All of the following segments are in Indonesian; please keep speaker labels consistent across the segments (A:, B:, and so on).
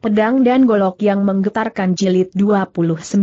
A: Pedang dan Golok yang menggetarkan jilid 29.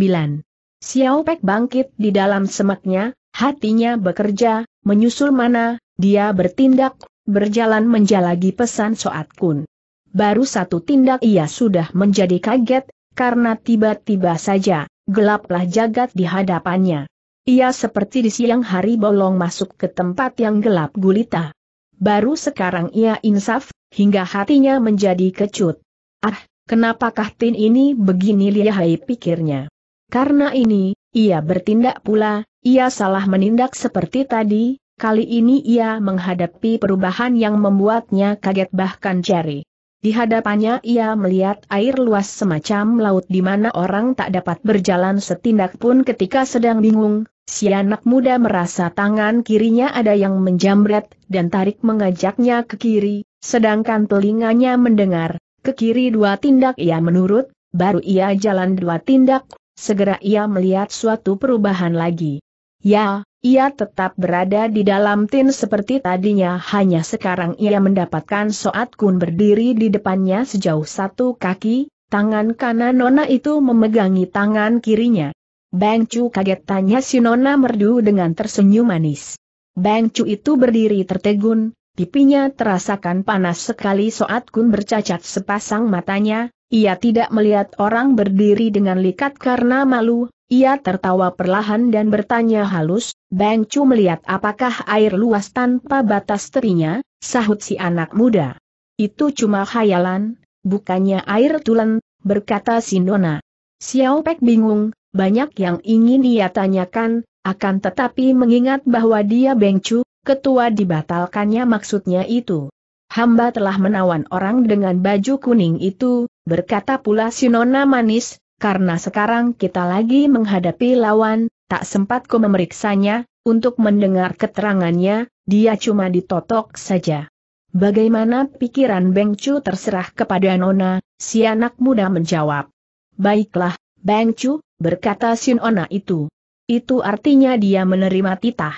A: Xiao Pek bangkit di dalam semaknya, hatinya bekerja, menyusul mana, dia bertindak, berjalan menjalagi pesan Soat Kun. Baru satu tindak ia sudah menjadi kaget, karena tiba-tiba saja, gelaplah jagat di hadapannya. Ia seperti di siang hari bolong masuk ke tempat yang gelap gulita. Baru sekarang ia insaf, hingga hatinya menjadi kecut. Ah, Kenapakah Tin ini begini lihai pikirnya? Karena ini, ia bertindak pula, ia salah menindak seperti tadi, kali ini ia menghadapi perubahan yang membuatnya kaget bahkan jari. Di hadapannya ia melihat air luas semacam laut di mana orang tak dapat berjalan setindak pun ketika sedang bingung, si anak muda merasa tangan kirinya ada yang menjamret, dan tarik mengajaknya ke kiri, sedangkan telinganya mendengar, ke kiri dua tindak ia menurut, baru ia jalan dua tindak, segera ia melihat suatu perubahan lagi. Ya, ia tetap berada di dalam tin seperti tadinya hanya sekarang ia mendapatkan soat kun berdiri di depannya sejauh satu kaki, tangan kanan Nona itu memegangi tangan kirinya. Bang Chu kaget tanya si Nona merdu dengan tersenyum manis. Bang Chu itu berdiri tertegun, Pipinya terasakan panas sekali saat Kun bercacat sepasang matanya, ia tidak melihat orang berdiri dengan likat karena malu, ia tertawa perlahan dan bertanya halus, Bang Chu melihat apakah air luas tanpa batas terinya, sahut si anak muda. Itu cuma khayalan, bukannya air tulen, berkata Sindona. Xiao Pek bingung, banyak yang ingin ia tanyakan, akan tetapi mengingat bahwa dia Beng Chu, ketua dibatalkannya maksudnya itu. Hamba telah menawan orang dengan baju kuning itu, berkata pula Sinona manis, karena sekarang kita lagi menghadapi lawan, tak sempat ku memeriksanya, untuk mendengar keterangannya, dia cuma ditotok saja. Bagaimana pikiran Beng terserah kepada Nona, si anak muda menjawab. Baiklah, Beng berkata Sinona itu. Itu artinya dia menerima titah.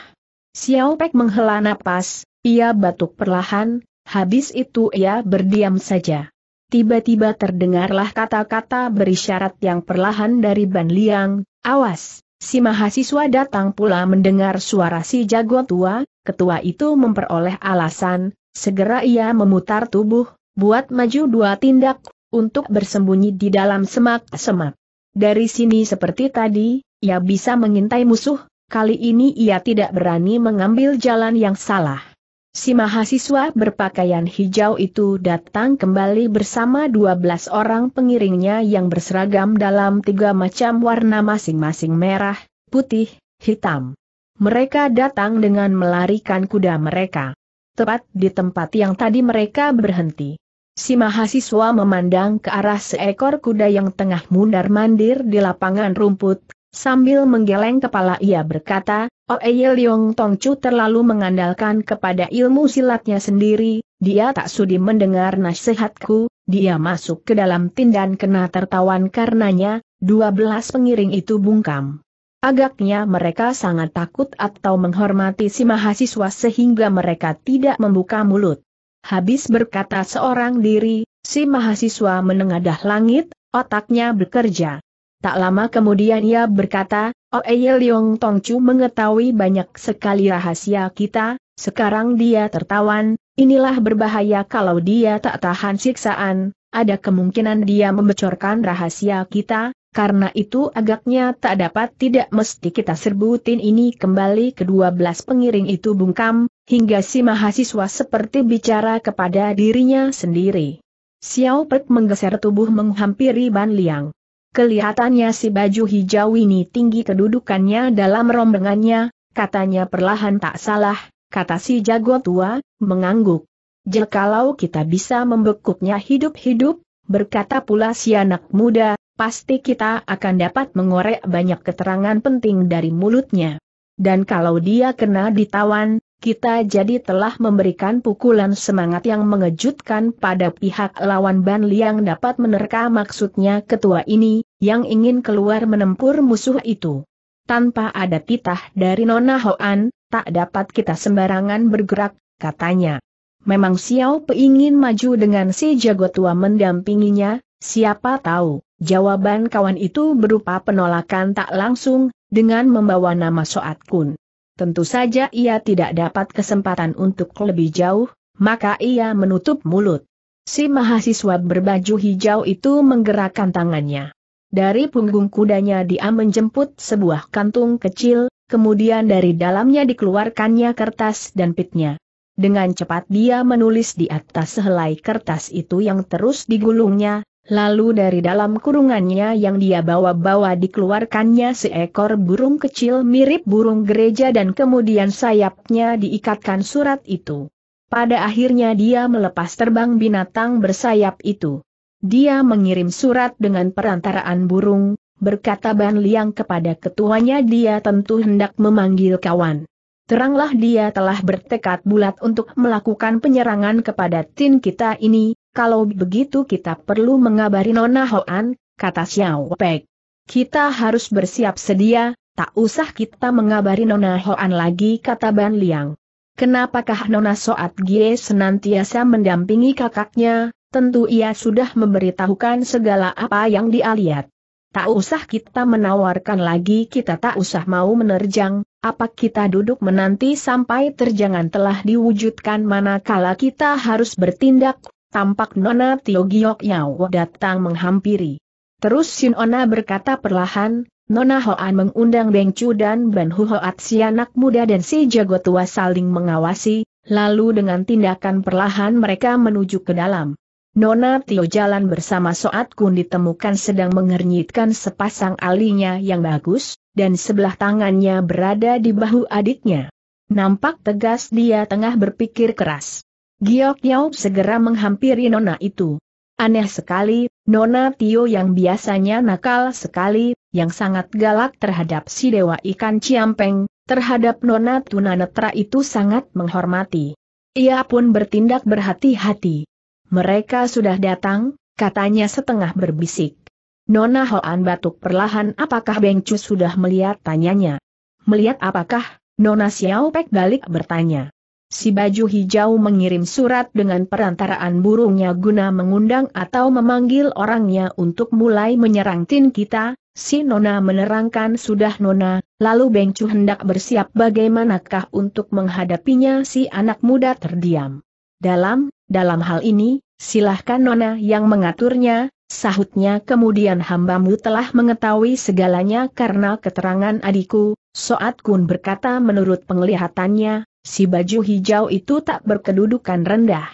A: Xiao Pek menghela napas, ia batuk perlahan, habis itu ia berdiam saja. Tiba-tiba terdengarlah kata-kata berisyarat yang perlahan dari Ban Liang, awas, si mahasiswa datang pula mendengar suara si jago tua, ketua itu memperoleh alasan, segera ia memutar tubuh, buat maju dua tindak, untuk bersembunyi di dalam semak-semak. Dari sini seperti tadi, ia bisa mengintai musuh, kali ini ia tidak berani mengambil jalan yang salah. Si mahasiswa berpakaian hijau itu datang kembali bersama 12 orang pengiringnya yang berseragam dalam tiga macam warna masing-masing merah, putih, hitam. Mereka datang dengan melarikan kuda mereka. Tepat di tempat yang tadi mereka berhenti. Si mahasiswa memandang ke arah seekor kuda yang tengah mundar-mandir di lapangan rumput, Sambil menggeleng kepala ia berkata, Oeye oh, Leong Tong Chu terlalu mengandalkan kepada ilmu silatnya sendiri, dia tak sudi mendengar nasihatku, dia masuk ke dalam tin dan kena tertawan karenanya, dua belas pengiring itu bungkam. Agaknya mereka sangat takut atau menghormati si mahasiswa sehingga mereka tidak membuka mulut. Habis berkata seorang diri, si mahasiswa menengadah langit, otaknya bekerja. Tak lama kemudian ia berkata, Oeye oh, Leong Tongcu mengetahui banyak sekali rahasia kita, sekarang dia tertawan, inilah berbahaya kalau dia tak tahan siksaan, ada kemungkinan dia membocorkan rahasia kita, karena itu agaknya tak dapat tidak mesti kita serbutin ini kembali ke dua belas pengiring itu bungkam, hingga si mahasiswa seperti bicara kepada dirinya sendiri. Xiao Pek menggeser tubuh menghampiri Ban Liang. Kelihatannya si baju hijau ini tinggi kedudukannya dalam rombengannya, katanya perlahan tak salah, kata si jago tua, mengangguk. Jikalau kita bisa membekuknya hidup-hidup, berkata pula si anak muda, pasti kita akan dapat mengorek banyak keterangan penting dari mulutnya dan kalau dia kena ditawan, kita jadi telah memberikan pukulan semangat yang mengejutkan pada pihak lawan Ban Liang dapat menerka maksudnya ketua ini, yang ingin keluar menempur musuh itu. Tanpa ada titah dari Nona Hoan, tak dapat kita sembarangan bergerak, katanya. Memang Xiao Pe ingin maju dengan si jago tua mendampinginya, siapa tahu, jawaban kawan itu berupa penolakan tak langsung, dengan membawa nama Soat Kun. Tentu saja ia tidak dapat kesempatan untuk lebih jauh, maka ia menutup mulut. Si mahasiswa berbaju hijau itu menggerakkan tangannya. Dari punggung kudanya dia menjemput sebuah kantung kecil, kemudian dari dalamnya dikeluarkannya kertas dan pitnya. Dengan cepat dia menulis di atas sehelai kertas itu yang terus digulungnya, Lalu dari dalam kurungannya yang dia bawa-bawa dikeluarkannya seekor burung kecil mirip burung gereja dan kemudian sayapnya diikatkan surat itu. Pada akhirnya dia melepas terbang binatang bersayap itu. Dia mengirim surat dengan perantaraan burung, berkata Ban Liang kepada ketuanya dia tentu hendak memanggil kawan. Teranglah dia telah bertekad bulat untuk melakukan penyerangan kepada tin kita ini, kalau begitu kita perlu mengabari Nona Hoan, kata Xiao Pek. Kita harus bersiap sedia, tak usah kita mengabari Nona Hoan lagi kata Ban Liang. Kenapakah Nona Soat Gie senantiasa mendampingi kakaknya, tentu ia sudah memberitahukan segala apa yang dia lihat. Tak usah kita menawarkan lagi kita tak usah mau menerjang, apa kita duduk menanti sampai terjangan telah diwujudkan manakala kita harus bertindak tampak Nona Tio Giok Yau datang menghampiri. Terus Sin Ona berkata perlahan, Nona Hoan mengundang Beng Chu dan Ban Hu Hoat si anak muda dan si jago tua saling mengawasi, lalu dengan tindakan perlahan mereka menuju ke dalam. Nona Tio jalan bersama Soat Kun ditemukan sedang mengernyitkan sepasang alinya yang bagus, dan sebelah tangannya berada di bahu adiknya. Nampak tegas dia tengah berpikir keras. Giok Yao segera menghampiri nona itu. Aneh sekali, Nona Tio yang biasanya nakal sekali, yang sangat galak terhadap si Dewa Ikan Ciampeng, terhadap Nona Tuna Netra itu sangat menghormati. Ia pun bertindak berhati-hati. Mereka sudah datang, katanya setengah berbisik. Nona Hoan batuk perlahan apakah Beng sudah melihat tanyanya. Melihat apakah, Nona Xiao Pek balik bertanya si baju hijau mengirim surat dengan perantaraan burungnya guna mengundang atau memanggil orangnya untuk mulai menyerang tin kita, si Nona menerangkan sudah Nona, lalu Bengcu hendak bersiap bagaimanakah untuk menghadapinya si anak muda terdiam. Dalam, dalam hal ini, silahkan Nona yang mengaturnya, sahutnya kemudian hambamu telah mengetahui segalanya karena keterangan adikku, Soat Kun berkata menurut penglihatannya, si baju hijau itu tak berkedudukan rendah.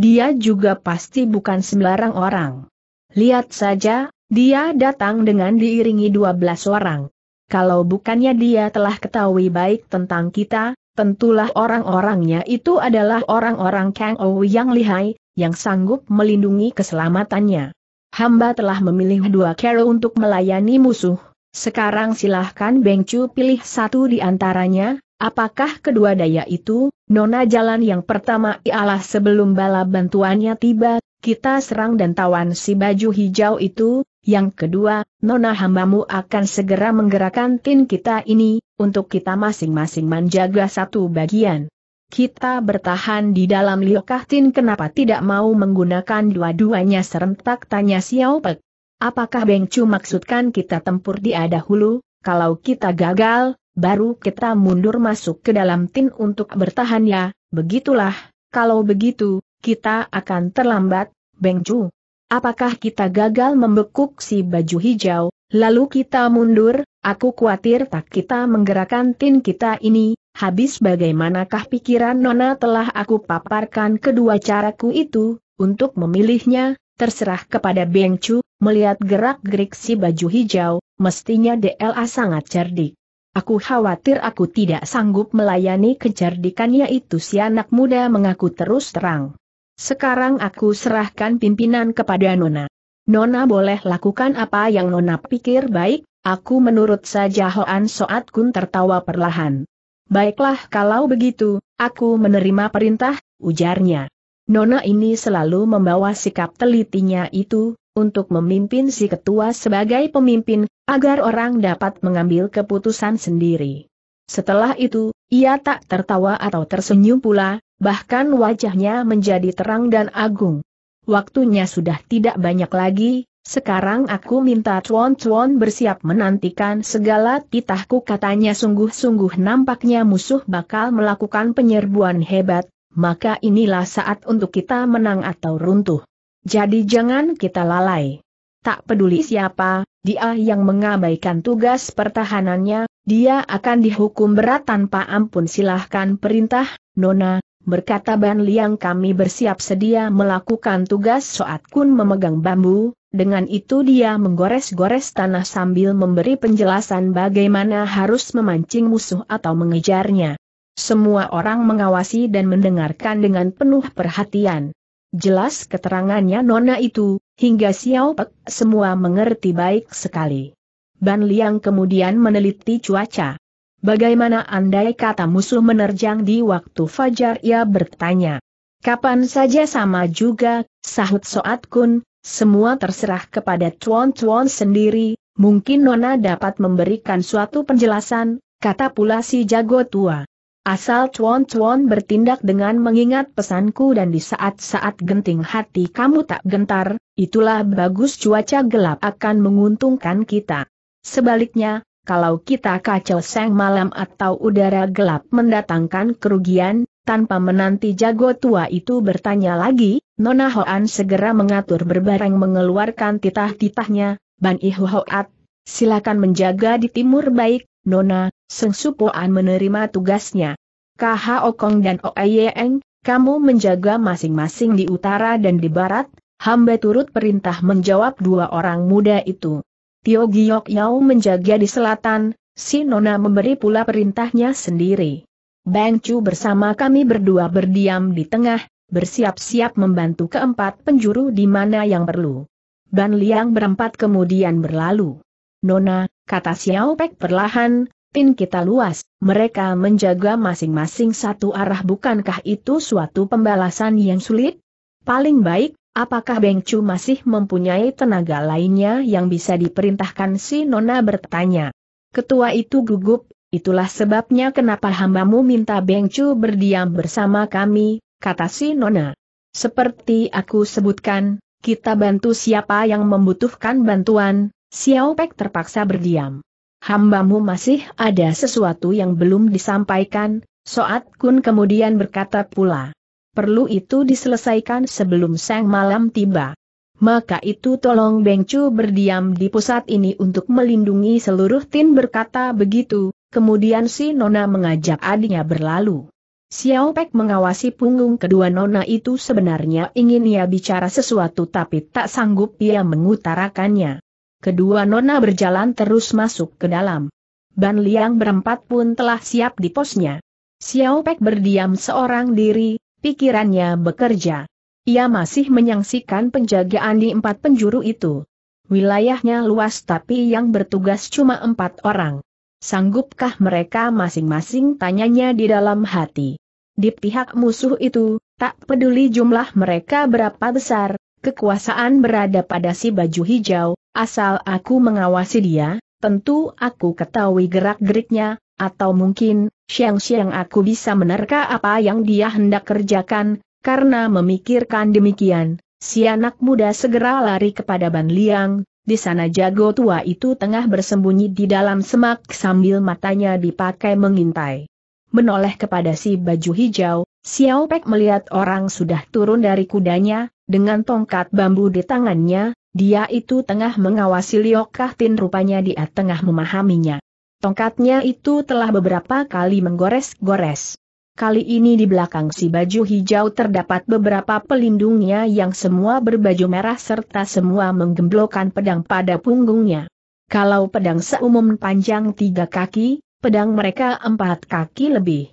A: Dia juga pasti bukan sembarang orang. Lihat saja, dia datang dengan diiringi 12 orang. Kalau bukannya dia telah ketahui baik tentang kita, tentulah orang-orangnya itu adalah orang-orang Kang Ou yang lihai, yang sanggup melindungi keselamatannya. Hamba telah memilih dua kero untuk melayani musuh, sekarang silahkan Beng Chu pilih satu di antaranya, Apakah kedua daya itu, nona jalan yang pertama ialah sebelum bala bantuannya tiba, kita serang dan tawan si baju hijau itu, yang kedua, nona hambamu akan segera menggerakkan tin kita ini, untuk kita masing-masing menjaga satu bagian. Kita bertahan di dalam liokah tin kenapa tidak mau menggunakan dua-duanya serentak tanya Xiao Pek. Apakah Beng Chu maksudkan kita tempur di ada hulu, kalau kita gagal, baru kita mundur masuk ke dalam tin untuk bertahan ya, begitulah, kalau begitu, kita akan terlambat, Beng Chu. Apakah kita gagal membekuk si baju hijau, lalu kita mundur, aku khawatir tak kita menggerakkan tin kita ini, habis bagaimanakah pikiran Nona telah aku paparkan kedua caraku itu, untuk memilihnya, terserah kepada Beng Chu, melihat gerak-gerik si baju hijau, mestinya DLA sangat cerdik. Aku khawatir aku tidak sanggup melayani kecerdikannya itu si anak muda mengaku terus terang. Sekarang aku serahkan pimpinan kepada Nona. Nona boleh lakukan apa yang Nona pikir baik, aku menurut saja Hoan Soat Kun tertawa perlahan. Baiklah kalau begitu, aku menerima perintah, ujarnya. Nona ini selalu membawa sikap telitinya itu, untuk memimpin si ketua sebagai pemimpin, agar orang dapat mengambil keputusan sendiri. Setelah itu, ia tak tertawa atau tersenyum pula, bahkan wajahnya menjadi terang dan agung. Waktunya sudah tidak banyak lagi, sekarang aku minta cuan-cuan bersiap menantikan segala titahku katanya sungguh-sungguh nampaknya musuh bakal melakukan penyerbuan hebat, maka inilah saat untuk kita menang atau runtuh. Jadi jangan kita lalai tak peduli siapa, dia yang mengabaikan tugas pertahanannya, dia akan dihukum berat tanpa ampun silahkan perintah, Nona, berkata Ban Liang kami bersiap sedia melakukan tugas Soat Kun memegang bambu, dengan itu dia menggores-gores tanah sambil memberi penjelasan bagaimana harus memancing musuh atau mengejarnya. Semua orang mengawasi dan mendengarkan dengan penuh perhatian. Jelas keterangannya Nona itu, hingga Xiao Pek semua mengerti baik sekali. Ban Liang kemudian meneliti cuaca. Bagaimana andai kata musuh menerjang di waktu fajar ia bertanya. Kapan saja sama juga, sahut Soat Kun, semua terserah kepada Tuan Tuan sendiri, mungkin Nona dapat memberikan suatu penjelasan, kata pula si jago tua. Asal cuan-cuan bertindak dengan mengingat pesanku dan di saat-saat genting hati kamu tak gentar, itulah bagus cuaca gelap akan menguntungkan kita. Sebaliknya, kalau kita kacau seng malam atau udara gelap mendatangkan kerugian, tanpa menanti jago tua itu bertanya lagi, Nona Hoan segera mengatur berbareng mengeluarkan titah-titahnya, Ban Ihuhoat, silakan menjaga di timur baik, Nona, Seng Supoan menerima tugasnya. KH Okong dan Oeyeng, kamu menjaga masing-masing di utara dan di barat, hamba turut perintah menjawab dua orang muda itu. Tio Giok Yao menjaga di selatan, si Nona memberi pula perintahnya sendiri. Bang Chu bersama kami berdua berdiam di tengah, bersiap-siap membantu keempat penjuru di mana yang perlu. Ban Liang berempat kemudian berlalu. Nona, kata Xiao Pek perlahan, tin kita luas, mereka menjaga masing-masing satu arah bukankah itu suatu pembalasan yang sulit? Paling baik, apakah Beng Chu masih mempunyai tenaga lainnya yang bisa diperintahkan si Nona bertanya. Ketua itu gugup, itulah sebabnya kenapa hambamu minta Beng Chu berdiam bersama kami, kata si Nona. Seperti aku sebutkan, kita bantu siapa yang membutuhkan bantuan, Xiao Pek terpaksa berdiam. Hambamu masih ada sesuatu yang belum disampaikan, Soat Kun kemudian berkata pula. Perlu itu diselesaikan sebelum sang malam tiba. Maka itu tolong Beng Bengcu berdiam di pusat ini untuk melindungi seluruh tim berkata begitu, kemudian si Nona mengajak adiknya berlalu. Xiao Pek mengawasi punggung kedua Nona itu sebenarnya ingin ia bicara sesuatu tapi tak sanggup ia mengutarakannya. Kedua nona berjalan terus masuk ke dalam. Ban Liang berempat pun telah siap di posnya. Xiao Pek berdiam seorang diri, pikirannya bekerja. Ia masih menyaksikan penjagaan di empat penjuru itu. Wilayahnya luas tapi yang bertugas cuma empat orang. Sanggupkah mereka masing-masing tanyanya di dalam hati. Di pihak musuh itu, tak peduli jumlah mereka berapa besar, kekuasaan berada pada si baju hijau, Asal aku mengawasi dia, tentu aku ketahui gerak-geriknya, atau mungkin, siang-siang aku bisa menerka apa yang dia hendak kerjakan, karena memikirkan demikian, si anak muda segera lari kepada Ban Liang, di sana jago tua itu tengah bersembunyi di dalam semak sambil matanya dipakai mengintai. Menoleh kepada si baju hijau, Xiao Pek melihat orang sudah turun dari kudanya, dengan tongkat bambu di tangannya, dia itu tengah mengawasi Liokah Tin rupanya dia tengah memahaminya. Tongkatnya itu telah beberapa kali menggores-gores. Kali ini di belakang si baju hijau terdapat beberapa pelindungnya yang semua berbaju merah serta semua menggemblokkan pedang pada punggungnya. Kalau pedang seumum panjang tiga kaki, pedang mereka empat kaki lebih.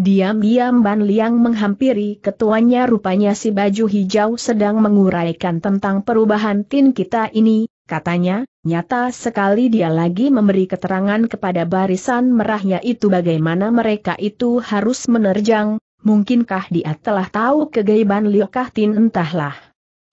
A: Diam-diam Ban Liang menghampiri ketuanya rupanya si baju hijau sedang menguraikan tentang perubahan tin kita ini, katanya, nyata sekali dia lagi memberi keterangan kepada barisan merahnya itu bagaimana mereka itu harus menerjang, mungkinkah dia telah tahu kegaiban Liokah Tin entahlah.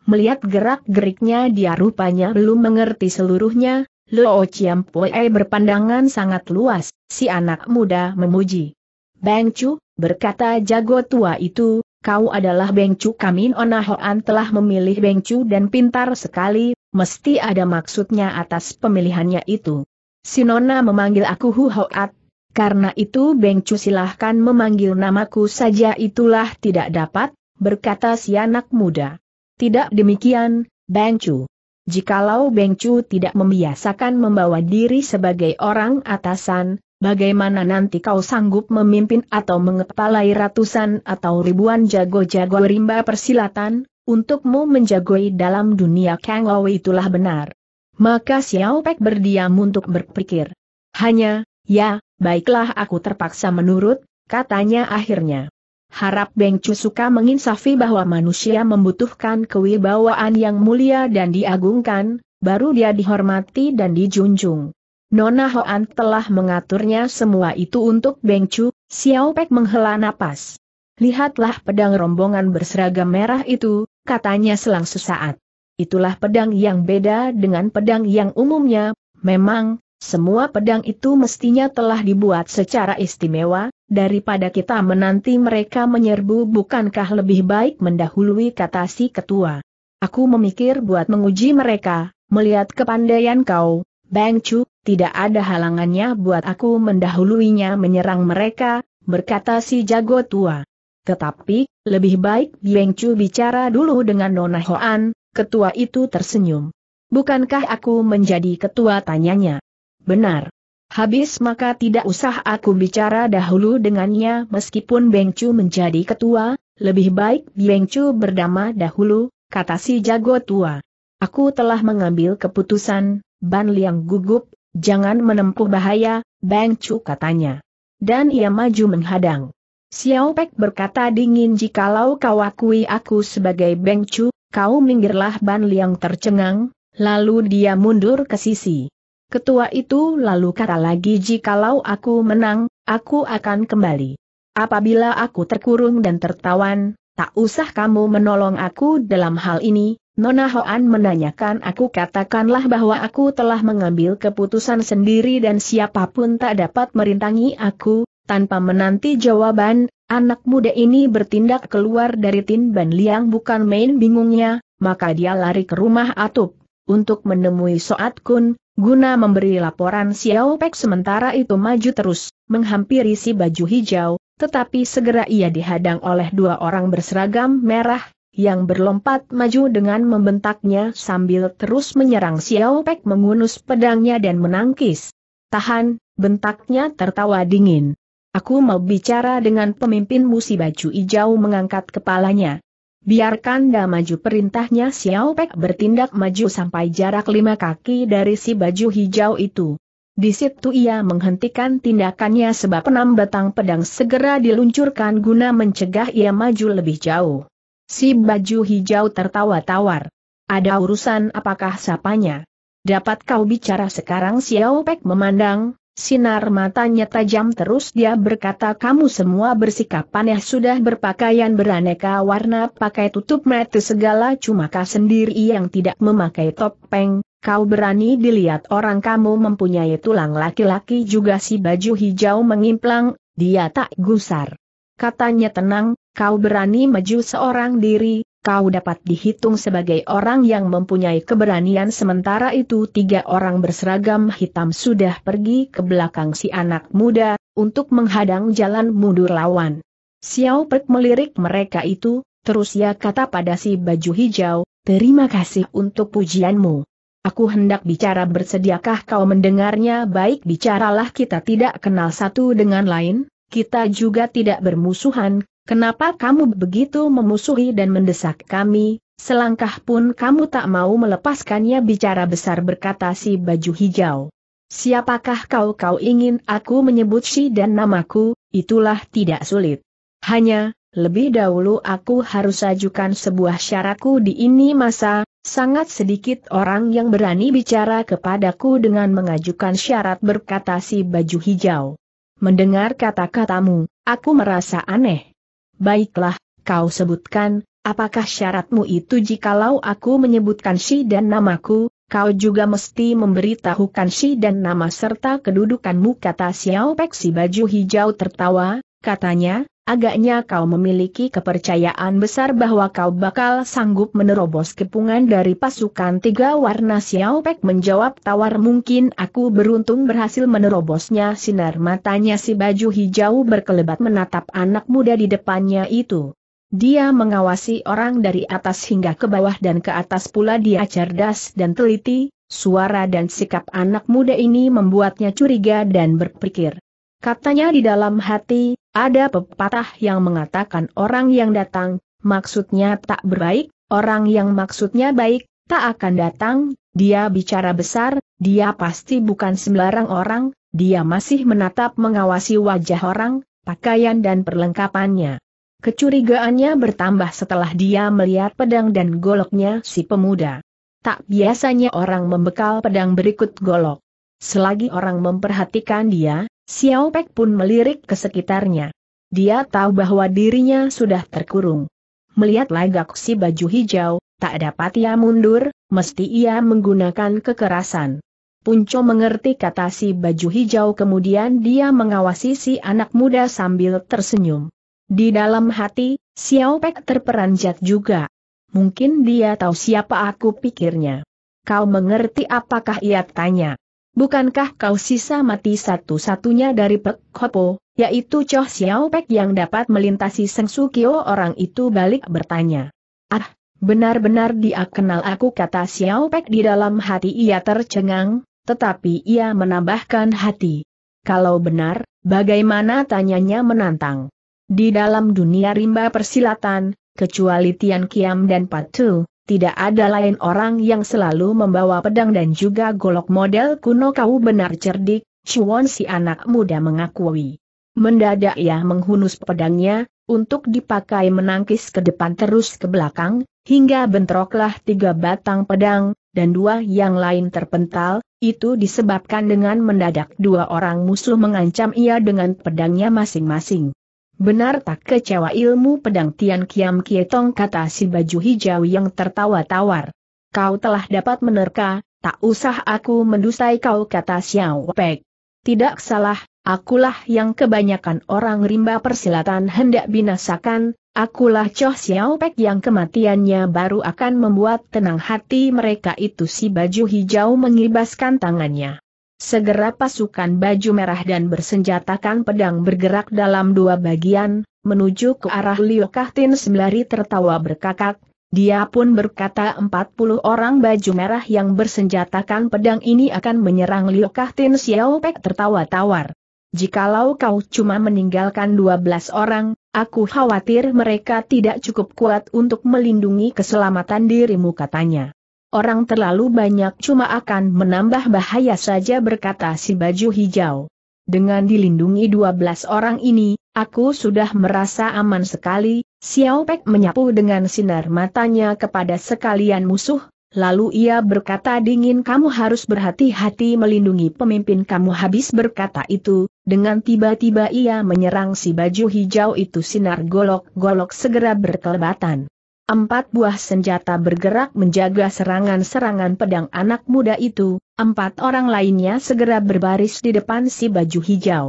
A: Melihat gerak-geriknya dia rupanya belum mengerti seluruhnya, Luo Chiampoe berpandangan sangat luas, si anak muda memuji. Bengcu, berkata jago tua itu, kau adalah Bengcu Kamin Onahoan telah memilih Bengcu dan pintar sekali, mesti ada maksudnya atas pemilihannya itu. Sinona memanggil aku Hu Hoat, karena itu Bengcu silahkan memanggil namaku saja itulah tidak dapat, berkata si anak muda. Tidak demikian, Bengcu. Jikalau Bengcu tidak membiasakan membawa diri sebagai orang atasan, Bagaimana nanti kau sanggup memimpin atau mengepalai ratusan atau ribuan jago-jago rimba persilatan, untukmu menjagoi dalam dunia Kang itulah benar. Maka Xiao Pek berdiam untuk berpikir. Hanya, ya, baiklah aku terpaksa menurut, katanya akhirnya. Harap Beng Chu suka menginsafi bahwa manusia membutuhkan kewibawaan yang mulia dan diagungkan, baru dia dihormati dan dijunjung. Nona Hoan telah mengaturnya semua itu untuk Beng Chu, Xiao Pek menghela napas. Lihatlah pedang rombongan berseragam merah itu, katanya selang sesaat. Itulah pedang yang beda dengan pedang yang umumnya, memang, semua pedang itu mestinya telah dibuat secara istimewa, daripada kita menanti mereka menyerbu bukankah lebih baik mendahului kata si ketua. Aku memikir buat menguji mereka, melihat kepandaian kau, Bang Chu, tidak ada halangannya buat aku mendahuluinya menyerang mereka, berkata si jago tua. Tetapi, lebih baik Bang Chu bicara dulu dengan Nona Hoan, ketua itu tersenyum. Bukankah aku menjadi ketua tanyanya? Benar. Habis maka tidak usah aku bicara dahulu dengannya meskipun Beng Chu menjadi ketua, lebih baik Beng Chu berdama dahulu, kata si jago tua. Aku telah mengambil keputusan, Ban Liang gugup, jangan menempuh bahaya, Bang Chu katanya. Dan ia maju menghadang. Xiao Pek berkata dingin jikalau kau akui aku sebagai Bang Chu, kau minggirlah Ban Liang tercengang, lalu dia mundur ke sisi. Ketua itu lalu kata lagi jikalau aku menang, aku akan kembali. Apabila aku terkurung dan tertawan, tak usah kamu menolong aku dalam hal ini, Nona Hoan menanyakan aku katakanlah bahwa aku telah mengambil keputusan sendiri dan siapapun tak dapat merintangi aku, tanpa menanti jawaban, anak muda ini bertindak keluar dari Tin Ban Liang bukan main bingungnya, maka dia lari ke rumah Atup, untuk menemui Soat Kun, guna memberi laporan Xiao Pek sementara itu maju terus, menghampiri si baju hijau, tetapi segera ia dihadang oleh dua orang berseragam merah, yang berlompat maju dengan membentaknya sambil terus menyerang Xiao Pek mengunus pedangnya dan menangkis. Tahan, bentaknya tertawa dingin. Aku mau bicara dengan pemimpin musibah baju hijau mengangkat kepalanya. Biarkan dah maju perintahnya Xiao Pek bertindak maju sampai jarak lima kaki dari si baju hijau itu. Di situ ia menghentikan tindakannya sebab enam batang pedang segera diluncurkan guna mencegah ia maju lebih jauh. Si baju hijau tertawa tawar. Ada urusan apakah sapanya? Dapat kau bicara sekarang Xiao Pek memandang, sinar matanya tajam terus dia berkata kamu semua bersikap aneh sudah berpakaian beraneka warna pakai tutup mata segala cuma kau sendiri yang tidak memakai topeng, kau berani dilihat orang kamu mempunyai tulang laki-laki juga si baju hijau mengimplang, dia tak gusar. Katanya tenang, kau berani maju seorang diri, kau dapat dihitung sebagai orang yang mempunyai keberanian sementara itu tiga orang berseragam hitam sudah pergi ke belakang si anak muda, untuk menghadang jalan mundur lawan. Xiao Pek melirik mereka itu, terus ia kata pada si baju hijau, terima kasih untuk pujianmu. Aku hendak bicara bersediakah kau mendengarnya baik bicaralah kita tidak kenal satu dengan lain, kita juga tidak bermusuhan, Kenapa kamu begitu memusuhi dan mendesak kami, selangkah pun kamu tak mau melepaskannya bicara besar berkata si baju hijau. Siapakah kau kau ingin aku menyebut si dan namaku, itulah tidak sulit. Hanya, lebih dahulu aku harus ajukan sebuah syaratku di ini masa, sangat sedikit orang yang berani bicara kepadaku dengan mengajukan syarat berkata si baju hijau. Mendengar kata-katamu, aku merasa aneh. Baiklah, kau sebutkan, apakah syaratmu itu jikalau aku menyebutkan si dan namaku, kau juga mesti memberitahukan si dan nama serta kedudukanmu kata Xiao Peksi baju hijau tertawa, katanya, agaknya kau memiliki kepercayaan besar bahwa kau bakal sanggup menerobos kepungan dari pasukan tiga warna Xiao Pek menjawab tawar mungkin aku beruntung berhasil menerobosnya sinar matanya si baju hijau berkelebat menatap anak muda di depannya itu. Dia mengawasi orang dari atas hingga ke bawah dan ke atas pula dia cerdas dan teliti, suara dan sikap anak muda ini membuatnya curiga dan berpikir. Katanya di dalam hati, ada pepatah yang mengatakan orang yang datang, maksudnya tak berbaik, orang yang maksudnya baik, tak akan datang, dia bicara besar, dia pasti bukan sembarang orang, dia masih menatap mengawasi wajah orang, pakaian dan perlengkapannya. Kecurigaannya bertambah setelah dia melihat pedang dan goloknya si pemuda. Tak biasanya orang membekal pedang berikut golok. Selagi orang memperhatikan dia, Xiao Pek pun melirik ke sekitarnya. Dia tahu bahwa dirinya sudah terkurung. Melihat lagak si baju hijau, tak dapat ia mundur, mesti ia menggunakan kekerasan. Punco mengerti kata si baju hijau kemudian dia mengawasi si anak muda sambil tersenyum. Di dalam hati, Xiao Pek terperanjat juga. Mungkin dia tahu siapa aku pikirnya. Kau mengerti apakah ia tanya bukankah kau sisa mati satu-satunya dari Pek Hopo, yaitu Choh Xiao Pek yang dapat melintasi Seng Sukio orang itu balik bertanya. Ah, benar-benar dia kenal aku kata Xiao Pek di dalam hati ia tercengang, tetapi ia menambahkan hati. Kalau benar, bagaimana tanyanya menantang? Di dalam dunia rimba persilatan, kecuali Tian Kiam dan Patu, tidak ada lain orang yang selalu membawa pedang dan juga golok model kuno kau benar cerdik, Chuan si anak muda mengakui. Mendadak ia menghunus pedangnya, untuk dipakai menangkis ke depan terus ke belakang, hingga bentroklah tiga batang pedang, dan dua yang lain terpental, itu disebabkan dengan mendadak dua orang musuh mengancam ia dengan pedangnya masing-masing. Benar tak kecewa ilmu pedang Tian Kiam Kietong kata si baju hijau yang tertawa tawar. Kau telah dapat menerka, tak usah aku mendustai kau kata Xiao Pek. Tidak salah, akulah yang kebanyakan orang rimba persilatan hendak binasakan, akulah Choh Xiao Pek yang kematiannya baru akan membuat tenang hati mereka itu si baju hijau mengibaskan tangannya. Segera pasukan baju merah dan bersenjatakan pedang bergerak dalam dua bagian, menuju ke arah Liu Kahtin sembari tertawa berkakak, dia pun berkata empat puluh orang baju merah yang bersenjatakan pedang ini akan menyerang Liu Kahtin Xiao Pek tertawa tawar. Jikalau kau cuma meninggalkan dua belas orang, aku khawatir mereka tidak cukup kuat untuk melindungi keselamatan dirimu katanya. Orang terlalu banyak cuma akan menambah bahaya saja berkata si baju hijau. Dengan dilindungi 12 orang ini, aku sudah merasa aman sekali, Xiao Pek menyapu dengan sinar matanya kepada sekalian musuh, lalu ia berkata dingin kamu harus berhati-hati melindungi pemimpin kamu habis berkata itu, dengan tiba-tiba ia menyerang si baju hijau itu sinar golok-golok segera berkelebatan. Empat buah senjata bergerak menjaga serangan-serangan pedang anak muda itu, empat orang lainnya segera berbaris di depan si baju hijau.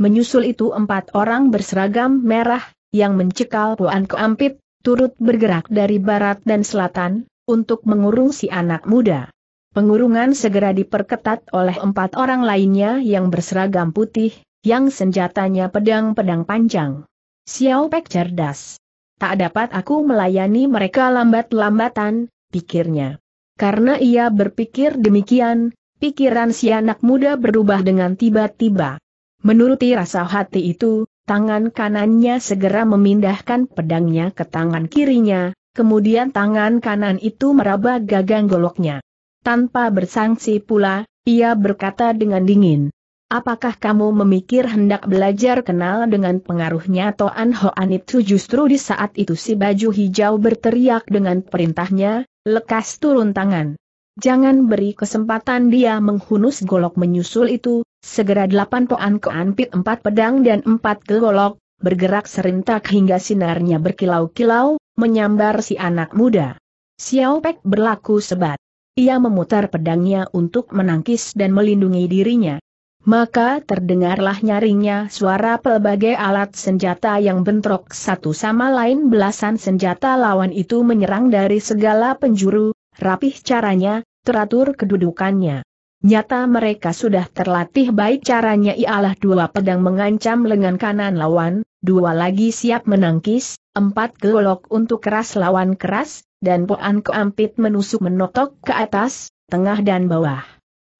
A: Menyusul itu empat orang berseragam merah, yang mencekal Puan Keampit, turut bergerak dari barat dan selatan, untuk mengurung si anak muda. Pengurungan segera diperketat oleh empat orang lainnya yang berseragam putih, yang senjatanya pedang-pedang panjang. Xiao Pek cerdas tak dapat aku melayani mereka lambat-lambatan, pikirnya. Karena ia berpikir demikian, pikiran si anak muda berubah dengan tiba-tiba. Menuruti rasa hati itu, tangan kanannya segera memindahkan pedangnya ke tangan kirinya, kemudian tangan kanan itu meraba gagang goloknya. Tanpa bersangsi pula, ia berkata dengan dingin, Apakah kamu memikir hendak belajar kenal dengan pengaruhnya Toan Hoan itu justru di saat itu si baju hijau berteriak dengan perintahnya, lekas turun tangan. Jangan beri kesempatan dia menghunus golok menyusul itu, segera delapan Toan Keanpit empat pedang dan empat golok, bergerak serentak hingga sinarnya berkilau-kilau, menyambar si anak muda. Xiao Pek berlaku sebat. Ia memutar pedangnya untuk menangkis dan melindungi dirinya. Maka terdengarlah nyaringnya suara pelbagai alat senjata yang bentrok satu sama lain belasan senjata lawan itu menyerang dari segala penjuru, rapih caranya, teratur kedudukannya. Nyata mereka sudah terlatih baik caranya ialah dua pedang mengancam lengan kanan lawan, dua lagi siap menangkis, empat gelok untuk keras lawan keras, dan poan keampit menusuk menotok ke atas, tengah dan bawah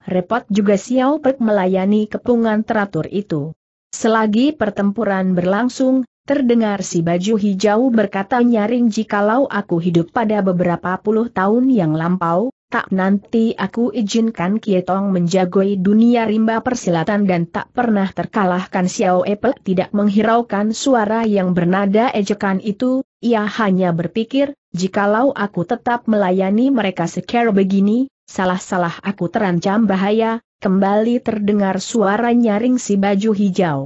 A: repot juga Xiao Pek melayani kepungan teratur itu. Selagi pertempuran berlangsung, terdengar si baju hijau berkata nyaring jikalau aku hidup pada beberapa puluh tahun yang lampau, tak nanti aku izinkan Kietong menjagoi dunia rimba persilatan dan tak pernah terkalahkan Xiao Apple tidak menghiraukan suara yang bernada ejekan itu, ia hanya berpikir, jikalau aku tetap melayani mereka secara begini, Salah-salah aku terancam bahaya, kembali terdengar suara nyaring si baju hijau.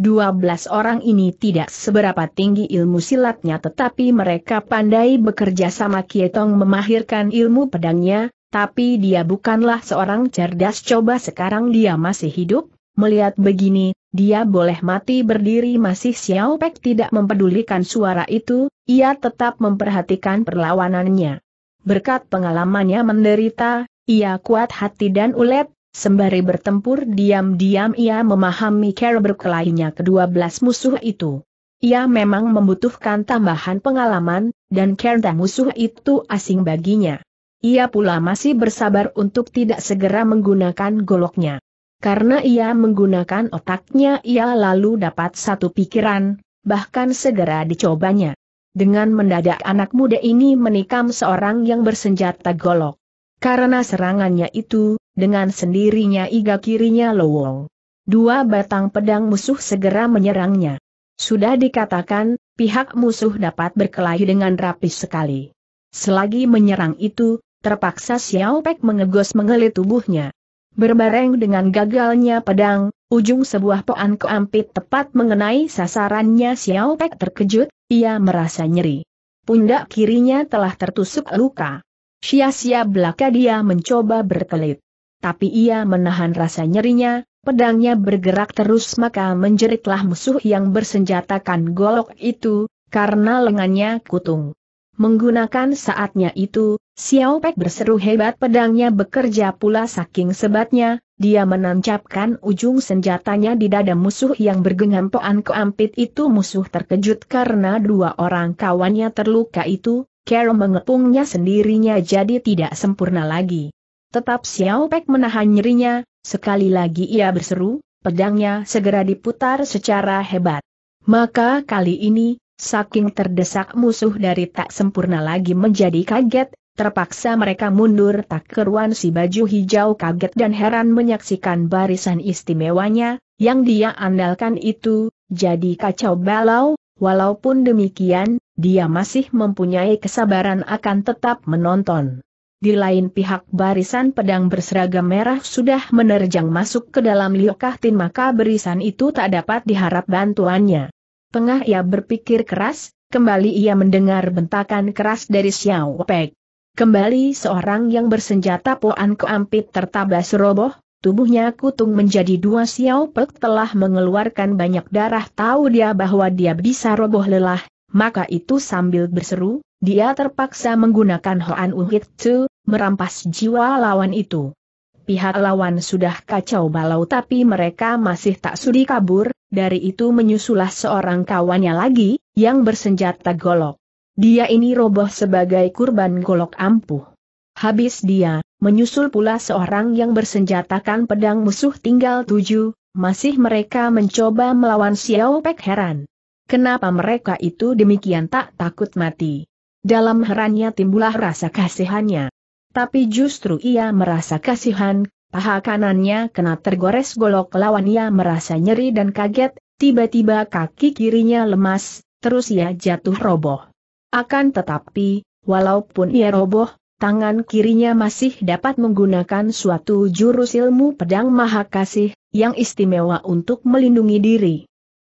A: Dua belas orang ini tidak seberapa tinggi ilmu silatnya tetapi mereka pandai bekerja sama Kietong memahirkan ilmu pedangnya, tapi dia bukanlah seorang cerdas coba sekarang dia masih hidup, melihat begini, dia boleh mati berdiri masih Xiao Pek tidak mempedulikan suara itu, ia tetap memperhatikan perlawanannya. Berkat pengalamannya menderita, ia kuat hati dan ulet, sembari bertempur diam-diam ia memahami cara berkelahinya kedua belas musuh itu. Ia memang membutuhkan tambahan pengalaman, dan kerta musuh itu asing baginya. Ia pula masih bersabar untuk tidak segera menggunakan goloknya. Karena ia menggunakan otaknya ia lalu dapat satu pikiran, bahkan segera dicobanya. Dengan mendadak anak muda ini menikam seorang yang bersenjata golok. Karena serangannya itu, dengan sendirinya iga kirinya lowong. Dua batang pedang musuh segera menyerangnya. Sudah dikatakan, pihak musuh dapat berkelahi dengan rapi sekali. Selagi menyerang itu, terpaksa Xiao Pek mengegos mengelit tubuhnya. Berbareng dengan gagalnya pedang, Ujung sebuah poan keampit tepat mengenai sasarannya Xiao Pek terkejut, ia merasa nyeri. Pundak kirinya telah tertusuk luka. Sia-sia belaka dia mencoba berkelit. Tapi ia menahan rasa nyerinya, pedangnya bergerak terus maka menjeritlah musuh yang bersenjatakan golok itu, karena lengannya kutung. Menggunakan saatnya itu, Xiao Pek berseru hebat pedangnya bekerja pula saking sebatnya, dia menancapkan ujung senjatanya di dada musuh yang bergengam poan keampit itu musuh terkejut karena dua orang kawannya terluka itu, Carol mengepungnya sendirinya jadi tidak sempurna lagi. Tetap Xiao Pek menahan nyerinya, sekali lagi ia berseru, pedangnya segera diputar secara hebat. Maka kali ini, saking terdesak musuh dari tak sempurna lagi menjadi kaget, Terpaksa mereka mundur tak keruan si baju hijau kaget dan heran menyaksikan barisan istimewanya, yang dia andalkan itu, jadi kacau balau, walaupun demikian, dia masih mempunyai kesabaran akan tetap menonton. Di lain pihak barisan pedang berseragam merah sudah menerjang masuk ke dalam liokahtin maka barisan itu tak dapat diharap bantuannya. Tengah ia berpikir keras, kembali ia mendengar bentakan keras dari Xiao Pei. Kembali seorang yang bersenjata Poan keampit tertabas roboh, tubuhnya kutung menjadi dua Xiao Pek telah mengeluarkan banyak darah tahu dia bahwa dia bisa roboh lelah, maka itu sambil berseru, dia terpaksa menggunakan Hoan Uhit Tzu, merampas jiwa lawan itu. Pihak lawan sudah kacau balau tapi mereka masih tak sudi kabur, dari itu menyusulah seorang kawannya lagi, yang bersenjata golok. Dia ini roboh sebagai kurban golok ampuh. Habis dia, menyusul pula seorang yang bersenjatakan pedang musuh tinggal tujuh, masih mereka mencoba melawan Xiao Pek heran. Kenapa mereka itu demikian tak takut mati? Dalam herannya timbulah rasa kasihannya. Tapi justru ia merasa kasihan, paha kanannya kena tergores golok lawan ia merasa nyeri dan kaget, tiba-tiba kaki kirinya lemas, terus ia jatuh roboh. Akan tetapi, walaupun ia roboh, tangan kirinya masih dapat menggunakan suatu jurus ilmu pedang maha kasih, yang istimewa untuk melindungi diri.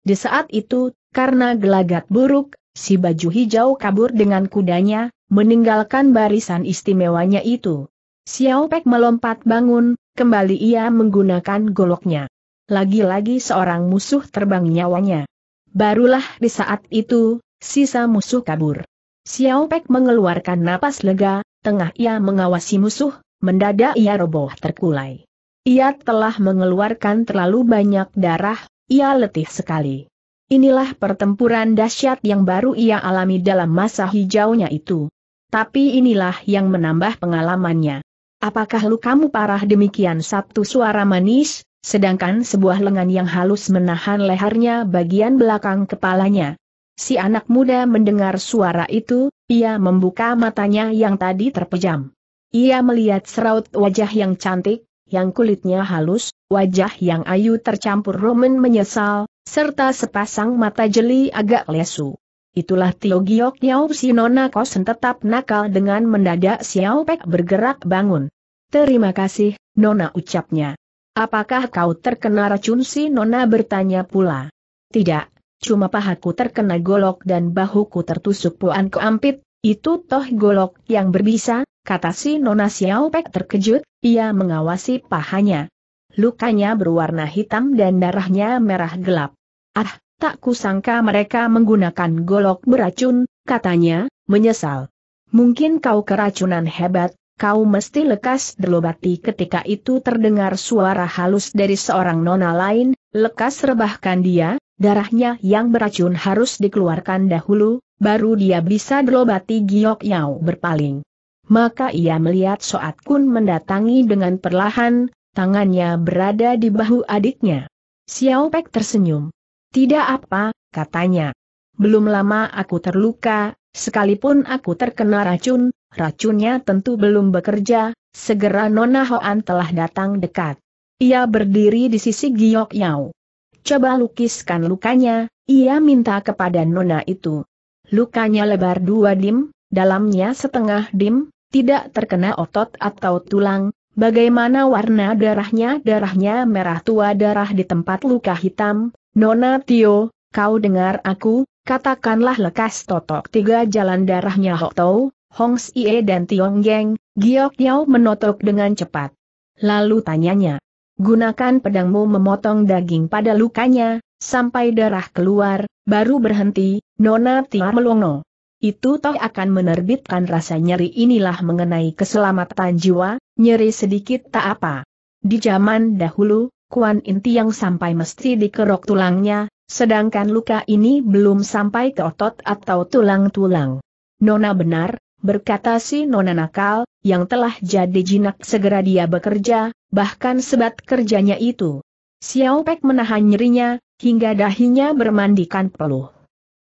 A: Di saat itu, karena gelagat buruk, si baju hijau kabur dengan kudanya, meninggalkan barisan istimewanya itu. Xiao Pek melompat bangun, kembali ia menggunakan goloknya. Lagi-lagi seorang musuh terbang nyawanya. Barulah di saat itu, sisa musuh kabur. Xiao Pek mengeluarkan napas lega, tengah ia mengawasi musuh, mendadak ia roboh terkulai. Ia telah mengeluarkan terlalu banyak darah, ia letih sekali. Inilah pertempuran dahsyat yang baru ia alami dalam masa hijaunya itu. Tapi inilah yang menambah pengalamannya. Apakah lukamu parah demikian Sabtu suara manis, sedangkan sebuah lengan yang halus menahan lehernya bagian belakang kepalanya, Si anak muda mendengar suara itu, ia membuka matanya yang tadi terpejam. Ia melihat seraut wajah yang cantik, yang kulitnya halus, wajah yang ayu tercampur roman menyesal, serta sepasang mata jeli agak lesu. Itulah Tio Giok Yao si Nona Kosen tetap nakal dengan mendadak Xiao Pek bergerak bangun. Terima kasih, Nona ucapnya. Apakah kau terkena racun si Nona bertanya pula. Tidak, Cuma pahaku terkena golok dan bahuku tertusuk puan keampit, itu toh golok yang berbisa, kata si Nona Xiao Pek terkejut, ia mengawasi pahanya. Lukanya berwarna hitam dan darahnya merah gelap. Ah, tak kusangka mereka menggunakan golok beracun, katanya, menyesal. Mungkin kau keracunan hebat, kau mesti lekas delobati ketika itu terdengar suara halus dari seorang nona lain, Lekas rebahkan dia, darahnya yang beracun harus dikeluarkan dahulu, baru dia bisa delobati Giok Yao berpaling. Maka ia melihat Soat Kun mendatangi dengan perlahan, tangannya berada di bahu adiknya. Xiao Pek tersenyum. Tidak apa, katanya. Belum lama aku terluka, sekalipun aku terkena racun, racunnya tentu belum bekerja, segera Nona Hoan telah datang dekat. Ia berdiri di sisi Giok Yao. Coba lukiskan lukanya, ia minta kepada Nona itu. Lukanya lebar dua dim, dalamnya setengah dim, tidak terkena otot atau tulang, bagaimana warna darahnya? Darahnya merah tua darah di tempat luka hitam, Nona Tio, kau dengar aku, katakanlah lekas totok tiga jalan darahnya Hok Tau, Hong Sie dan Tiong Geng, Giok Yao menotok dengan cepat. Lalu tanyanya, Gunakan pedangmu memotong daging pada lukanya, sampai darah keluar, baru berhenti, Nona Tia melongo. Itu toh akan menerbitkan rasa nyeri inilah mengenai keselamatan jiwa, nyeri sedikit tak apa. Di zaman dahulu, Kuan Inti yang sampai mesti dikerok tulangnya, sedangkan luka ini belum sampai ke otot atau tulang-tulang. Nona benar, berkata si Nona nakal, yang telah jadi jinak segera dia bekerja, bahkan sebat kerjanya itu. Xiao Pek menahan nyerinya, hingga dahinya bermandikan peluh.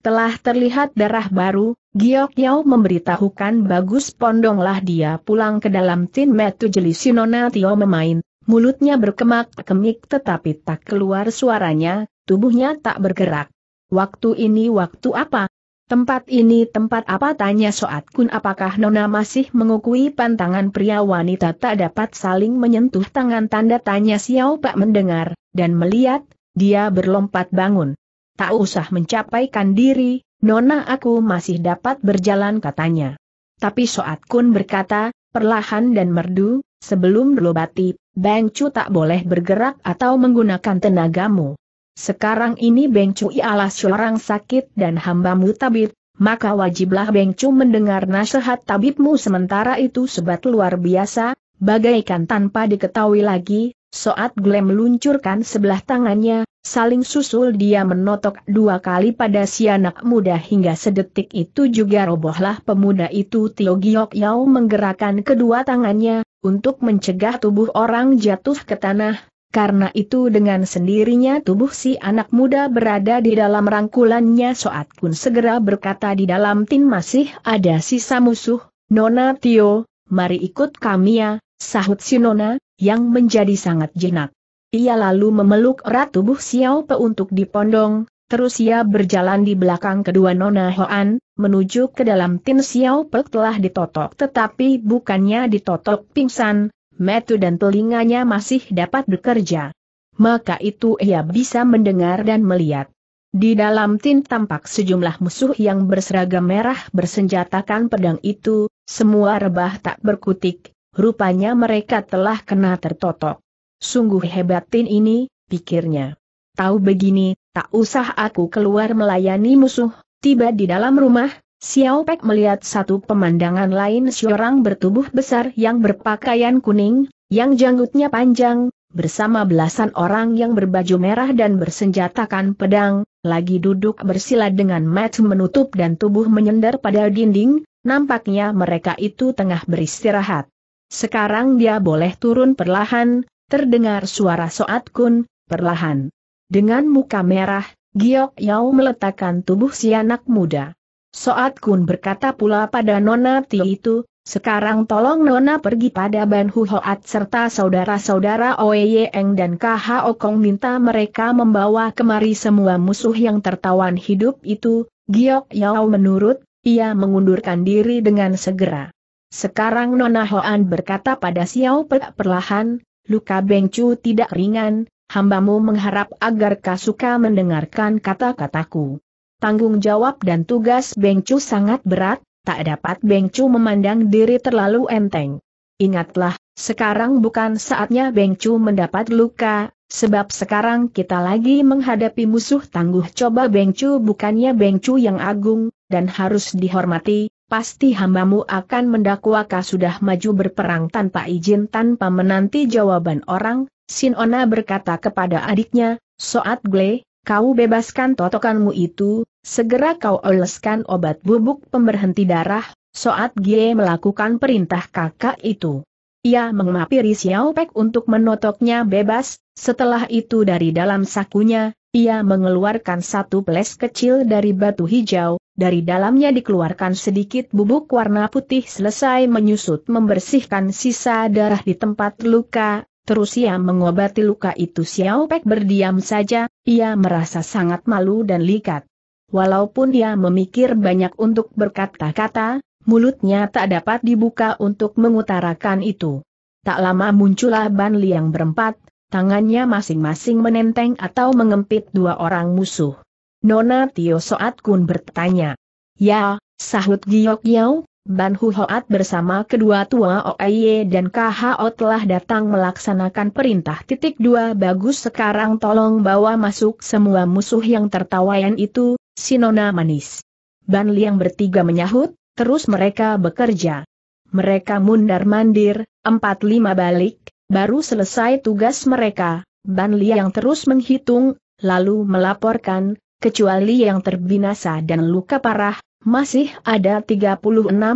A: Telah terlihat darah baru, Giok Yao memberitahukan bagus pondonglah dia pulang ke dalam tin metu jeli Sinona Tio memain, mulutnya berkemak-kemik tetapi tak keluar suaranya, tubuhnya tak bergerak. Waktu ini waktu apa? Tempat ini tempat apa tanya Soat Kun apakah Nona masih mengukui pantangan pria wanita tak dapat saling menyentuh tangan tanda tanya Xiao Pak mendengar, dan melihat, dia berlompat bangun. Tak usah mencapaikan diri, Nona aku masih dapat berjalan katanya. Tapi Soat Kun berkata, perlahan dan merdu, sebelum berlobati, Bang Chu tak boleh bergerak atau menggunakan tenagamu. Sekarang ini Beng Cu ialah seorang sakit dan hambamu tabib, maka wajiblah Beng Cu mendengar nasihat tabibmu sementara itu sebat luar biasa, bagaikan tanpa diketahui lagi, Soat Glem meluncurkan sebelah tangannya, saling susul dia menotok dua kali pada si anak muda hingga sedetik itu juga robohlah pemuda itu Tio Giok Yao menggerakkan kedua tangannya, untuk mencegah tubuh orang jatuh ke tanah, karena itu dengan sendirinya tubuh si anak muda berada di dalam rangkulannya Soat Kun segera berkata di dalam tin masih ada sisa musuh, Nona Tio, mari ikut kami ya, sahut si Nona, yang menjadi sangat jinak. Ia lalu memeluk erat tubuh Xiao Pe untuk dipondong, terus ia berjalan di belakang kedua Nona Hoan, menuju ke dalam tin Xiao Pe telah ditotok tetapi bukannya ditotok pingsan, metu dan telinganya masih dapat bekerja. Maka itu ia bisa mendengar dan melihat. Di dalam tin tampak sejumlah musuh yang berseragam merah bersenjatakan pedang itu, semua rebah tak berkutik, rupanya mereka telah kena tertotok. Sungguh hebat tin ini, pikirnya. Tahu begini, tak usah aku keluar melayani musuh, tiba di dalam rumah, Xiao Pek melihat satu pemandangan lain seorang bertubuh besar yang berpakaian kuning, yang janggutnya panjang, bersama belasan orang yang berbaju merah dan bersenjatakan pedang, lagi duduk bersila dengan mat menutup dan tubuh menyender pada dinding, nampaknya mereka itu tengah beristirahat. Sekarang dia boleh turun perlahan, terdengar suara Soat Kun, perlahan. Dengan muka merah, Giok Yao meletakkan tubuh si anak muda. Soat Kun berkata pula pada Nona Ti itu, sekarang tolong Nona pergi pada Ban Hu Hoat serta saudara-saudara Oe Eng dan KH Okong minta mereka membawa kemari semua musuh yang tertawan hidup itu, Giok Yao menurut, ia mengundurkan diri dengan segera. Sekarang Nona Hoan berkata pada Xiao Pe perlahan, luka Bengcu tidak ringan, hambamu mengharap agar Kasuka mendengarkan kata-kataku tanggung jawab dan tugas Bengcu sangat berat, tak dapat Bengcu memandang diri terlalu enteng. Ingatlah, sekarang bukan saatnya Bengcu mendapat luka, sebab sekarang kita lagi menghadapi musuh tangguh coba Bengcu bukannya Bengcu yang agung, dan harus dihormati, pasti hambamu akan mendakwakah sudah maju berperang tanpa izin tanpa menanti jawaban orang, Sinona berkata kepada adiknya, Soat Gle, Kau bebaskan totokanmu itu, segera kau oleskan obat bubuk pemberhenti darah, Soat Gie melakukan perintah kakak itu. Ia mengmapiri Xiao Pek untuk menotoknya bebas, setelah itu dari dalam sakunya, ia mengeluarkan satu peles kecil dari batu hijau, dari dalamnya dikeluarkan sedikit bubuk warna putih selesai menyusut membersihkan sisa darah di tempat luka, Terus ia mengobati luka itu Xiao Pek berdiam saja, ia merasa sangat malu dan likat. Walaupun ia memikir banyak untuk berkata-kata, mulutnya tak dapat dibuka untuk mengutarakan itu. Tak lama muncullah Ban Liang berempat, tangannya masing-masing menenteng atau mengempit dua orang musuh. Nona Tio Soat Kun bertanya. Ya, sahut Giok Yao, Ban Hu bersama kedua tua Oeye dan KHO telah datang melaksanakan perintah titik dua bagus sekarang tolong bawa masuk semua musuh yang tertawayan itu, Sinona manis. Ban Liang bertiga menyahut, terus mereka bekerja. Mereka mundar mandir, empat lima balik, baru selesai tugas mereka, Ban Liang terus menghitung, lalu melaporkan, kecuali yang terbinasa dan luka parah, masih ada 36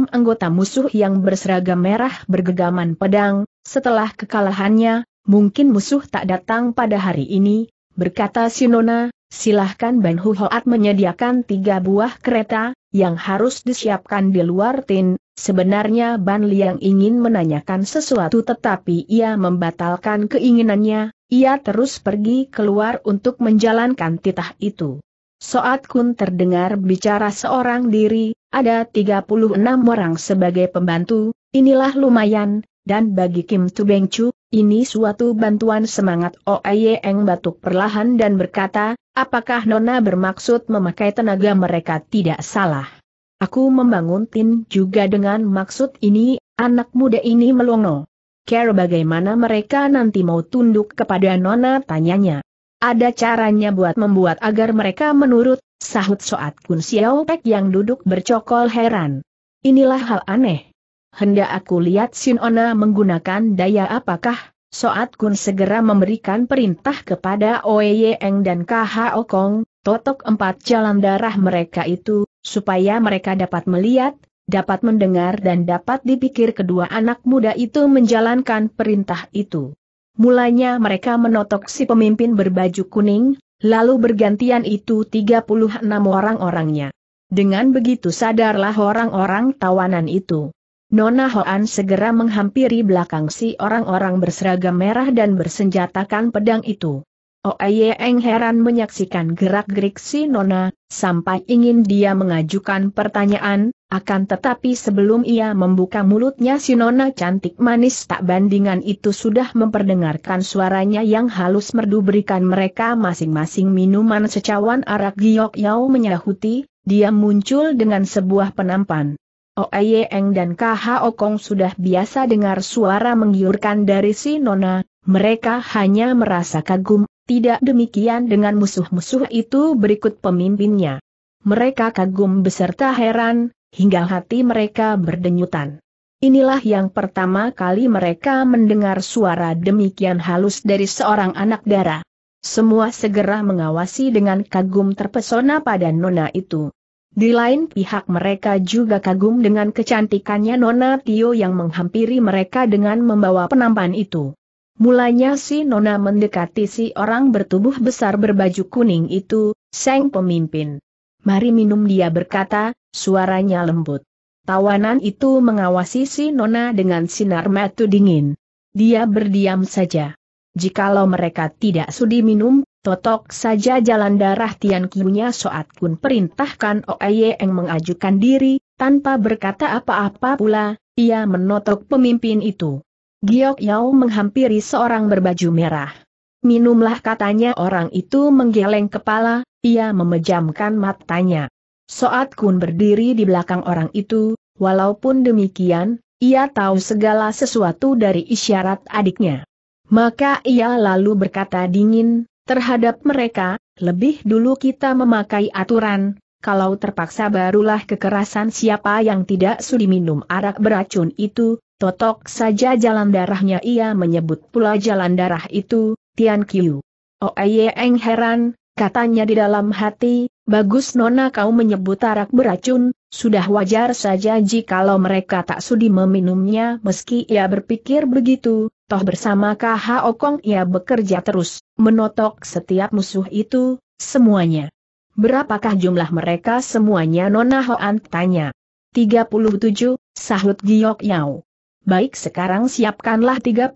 A: anggota musuh yang berseragam merah bergegaman pedang, setelah kekalahannya, mungkin musuh tak datang pada hari ini, berkata Sinona, silahkan Ban Huhoat menyediakan tiga buah kereta, yang harus disiapkan di luar tin, sebenarnya Ban Liang ingin menanyakan sesuatu tetapi ia membatalkan keinginannya, ia terus pergi keluar untuk menjalankan titah itu. Soat Kun terdengar bicara seorang diri, ada 36 orang sebagai pembantu, inilah lumayan, dan bagi Kim Tu Beng Chu, ini suatu bantuan semangat Eng batuk perlahan dan berkata, apakah Nona bermaksud memakai tenaga mereka tidak salah. Aku membangun tin juga dengan maksud ini, anak muda ini melongo. Care bagaimana mereka nanti mau tunduk kepada Nona tanyanya. Ada caranya buat membuat agar mereka menurut, sahut Soat Kun Xiao Pek yang duduk bercokol heran. Inilah hal aneh. Hendak aku lihat Sinona menggunakan daya apakah, Soat Kun segera memberikan perintah kepada Oe Eng dan KHO Kong, totok empat jalan darah mereka itu, supaya mereka dapat melihat, dapat mendengar dan dapat dipikir kedua anak muda itu menjalankan perintah itu. Mulanya mereka menotok si pemimpin berbaju kuning, lalu bergantian itu 36 orang-orangnya. Dengan begitu sadarlah orang-orang tawanan itu. Nona Hoan segera menghampiri belakang si orang-orang berseragam merah dan bersenjatakan pedang itu. Oh, Eng heran menyaksikan gerak-gerik si Nona, sampai ingin dia mengajukan pertanyaan, akan tetapi sebelum ia membuka mulutnya si Nona cantik manis tak bandingan itu sudah memperdengarkan suaranya yang halus merdu berikan mereka masing-masing minuman secawan arak giok yau menyahuti, dia muncul dengan sebuah penampan. Oh, Eng dan KH Okong sudah biasa dengar suara menggiurkan dari si Nona, mereka hanya merasa kagum tidak demikian dengan musuh-musuh itu berikut pemimpinnya. Mereka kagum beserta heran, hingga hati mereka berdenyutan. Inilah yang pertama kali mereka mendengar suara demikian halus dari seorang anak dara. Semua segera mengawasi dengan kagum terpesona pada nona itu. Di lain pihak mereka juga kagum dengan kecantikannya nona Tio yang menghampiri mereka dengan membawa penampan itu. Mulanya si Nona mendekati si orang bertubuh besar berbaju kuning itu, Seng pemimpin. Mari minum dia berkata, suaranya lembut. Tawanan itu mengawasi si Nona dengan sinar mata dingin. Dia berdiam saja. Jikalau mereka tidak sudi minum, totok saja jalan darah Tian Kiyunya Soat Kun perintahkan Oye yang mengajukan diri, tanpa berkata apa-apa pula, ia menotok pemimpin itu. Giok Yao menghampiri seorang berbaju merah. Minumlah katanya orang itu menggeleng kepala, ia memejamkan matanya. Soat Kun berdiri di belakang orang itu, walaupun demikian, ia tahu segala sesuatu dari isyarat adiknya. Maka ia lalu berkata dingin, terhadap mereka, lebih dulu kita memakai aturan, kalau terpaksa barulah kekerasan siapa yang tidak sudi minum arak beracun itu, Totok saja jalan darahnya ia menyebut pula jalan darah itu, Tian Qiu. Oeye oh, Eng heran, katanya di dalam hati, bagus nona kau menyebut arak beracun, sudah wajar saja jikalau mereka tak sudi meminumnya meski ia berpikir begitu, toh bersama KH Okong ia bekerja terus, menotok setiap musuh itu, semuanya. Berapakah jumlah mereka semuanya Nona Hoan tanya. 37, sahut Giok Yao baik sekarang siapkanlah 37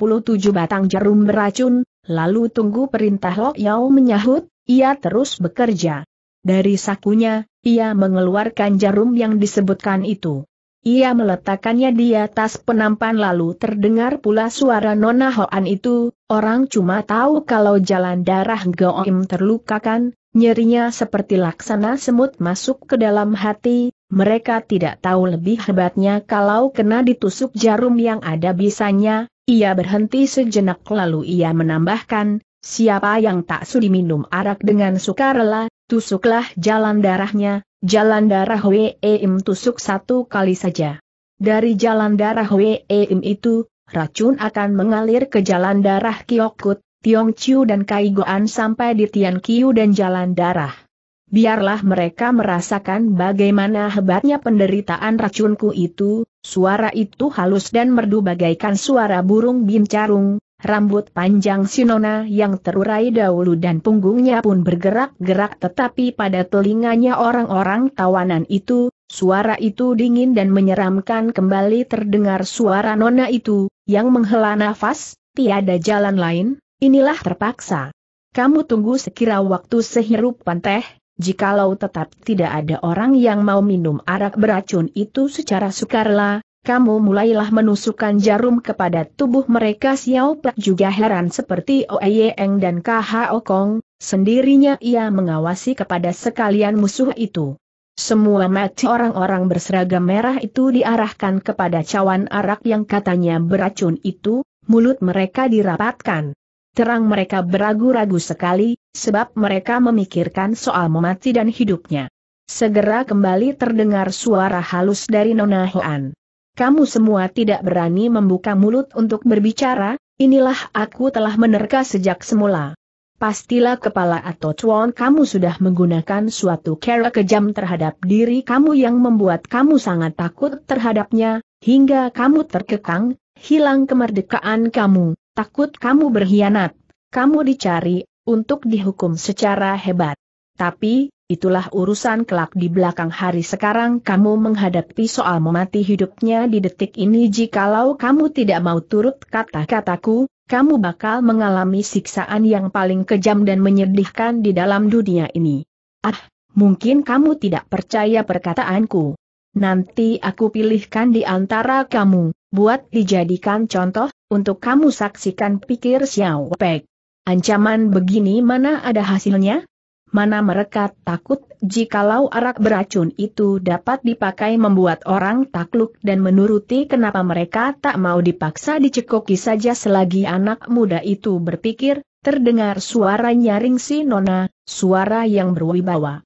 A: batang jarum beracun, lalu tunggu perintah Lok Yao menyahut, ia terus bekerja. Dari sakunya, ia mengeluarkan jarum yang disebutkan itu. Ia meletakkannya di atas penampan lalu terdengar pula suara Nona Hoan itu, orang cuma tahu kalau jalan darah Goim terlukakan, nyerinya seperti laksana semut masuk ke dalam hati, mereka tidak tahu lebih hebatnya kalau kena ditusuk jarum yang ada bisanya, ia berhenti sejenak lalu ia menambahkan, siapa yang tak sudi minum arak dengan sukarela, tusuklah jalan darahnya, jalan darah WEM tusuk satu kali saja. Dari jalan darah WEM itu, racun akan mengalir ke jalan darah Kiokut, Chiu dan Kaigoan sampai di Tian Kiu dan jalan darah biarlah mereka merasakan bagaimana hebatnya penderitaan racunku itu, suara itu halus dan merdu bagaikan suara burung bincarung, rambut panjang Sinona yang terurai dahulu dan punggungnya pun bergerak-gerak tetapi pada telinganya orang-orang tawanan itu, suara itu dingin dan menyeramkan kembali terdengar suara Nona itu, yang menghela nafas, tiada jalan lain, inilah terpaksa. Kamu tunggu sekira waktu sehirup teh, jikalau tetap tidak ada orang yang mau minum arak beracun itu secara sukarela, kamu mulailah menusukkan jarum kepada tubuh mereka Xiao juga heran seperti Oe Eng dan Kho Kong, sendirinya ia mengawasi kepada sekalian musuh itu. Semua mati orang-orang berseragam merah itu diarahkan kepada cawan arak yang katanya beracun itu, mulut mereka dirapatkan terang mereka beragu-ragu sekali, sebab mereka memikirkan soal mati dan hidupnya. Segera kembali terdengar suara halus dari Nona Hoan. Kamu semua tidak berani membuka mulut untuk berbicara, inilah aku telah menerka sejak semula. Pastilah kepala atau cuan kamu sudah menggunakan suatu cara kejam terhadap diri kamu yang membuat kamu sangat takut terhadapnya, hingga kamu terkekang, hilang kemerdekaan kamu, Takut kamu berkhianat. Kamu dicari, untuk dihukum secara hebat. Tapi, itulah urusan kelak di belakang hari sekarang kamu menghadapi soal memati hidupnya di detik ini jikalau kamu tidak mau turut kata-kataku, kamu bakal mengalami siksaan yang paling kejam dan menyedihkan di dalam dunia ini. Ah, mungkin kamu tidak percaya perkataanku. Nanti aku pilihkan di antara kamu, buat dijadikan contoh, untuk kamu saksikan pikir Xiao Pek. Ancaman begini mana ada hasilnya? Mana mereka takut jikalau arak beracun itu dapat dipakai membuat orang takluk dan menuruti kenapa mereka tak mau dipaksa dicekoki saja selagi anak muda itu berpikir, terdengar suara nyaring si Nona, suara yang berwibawa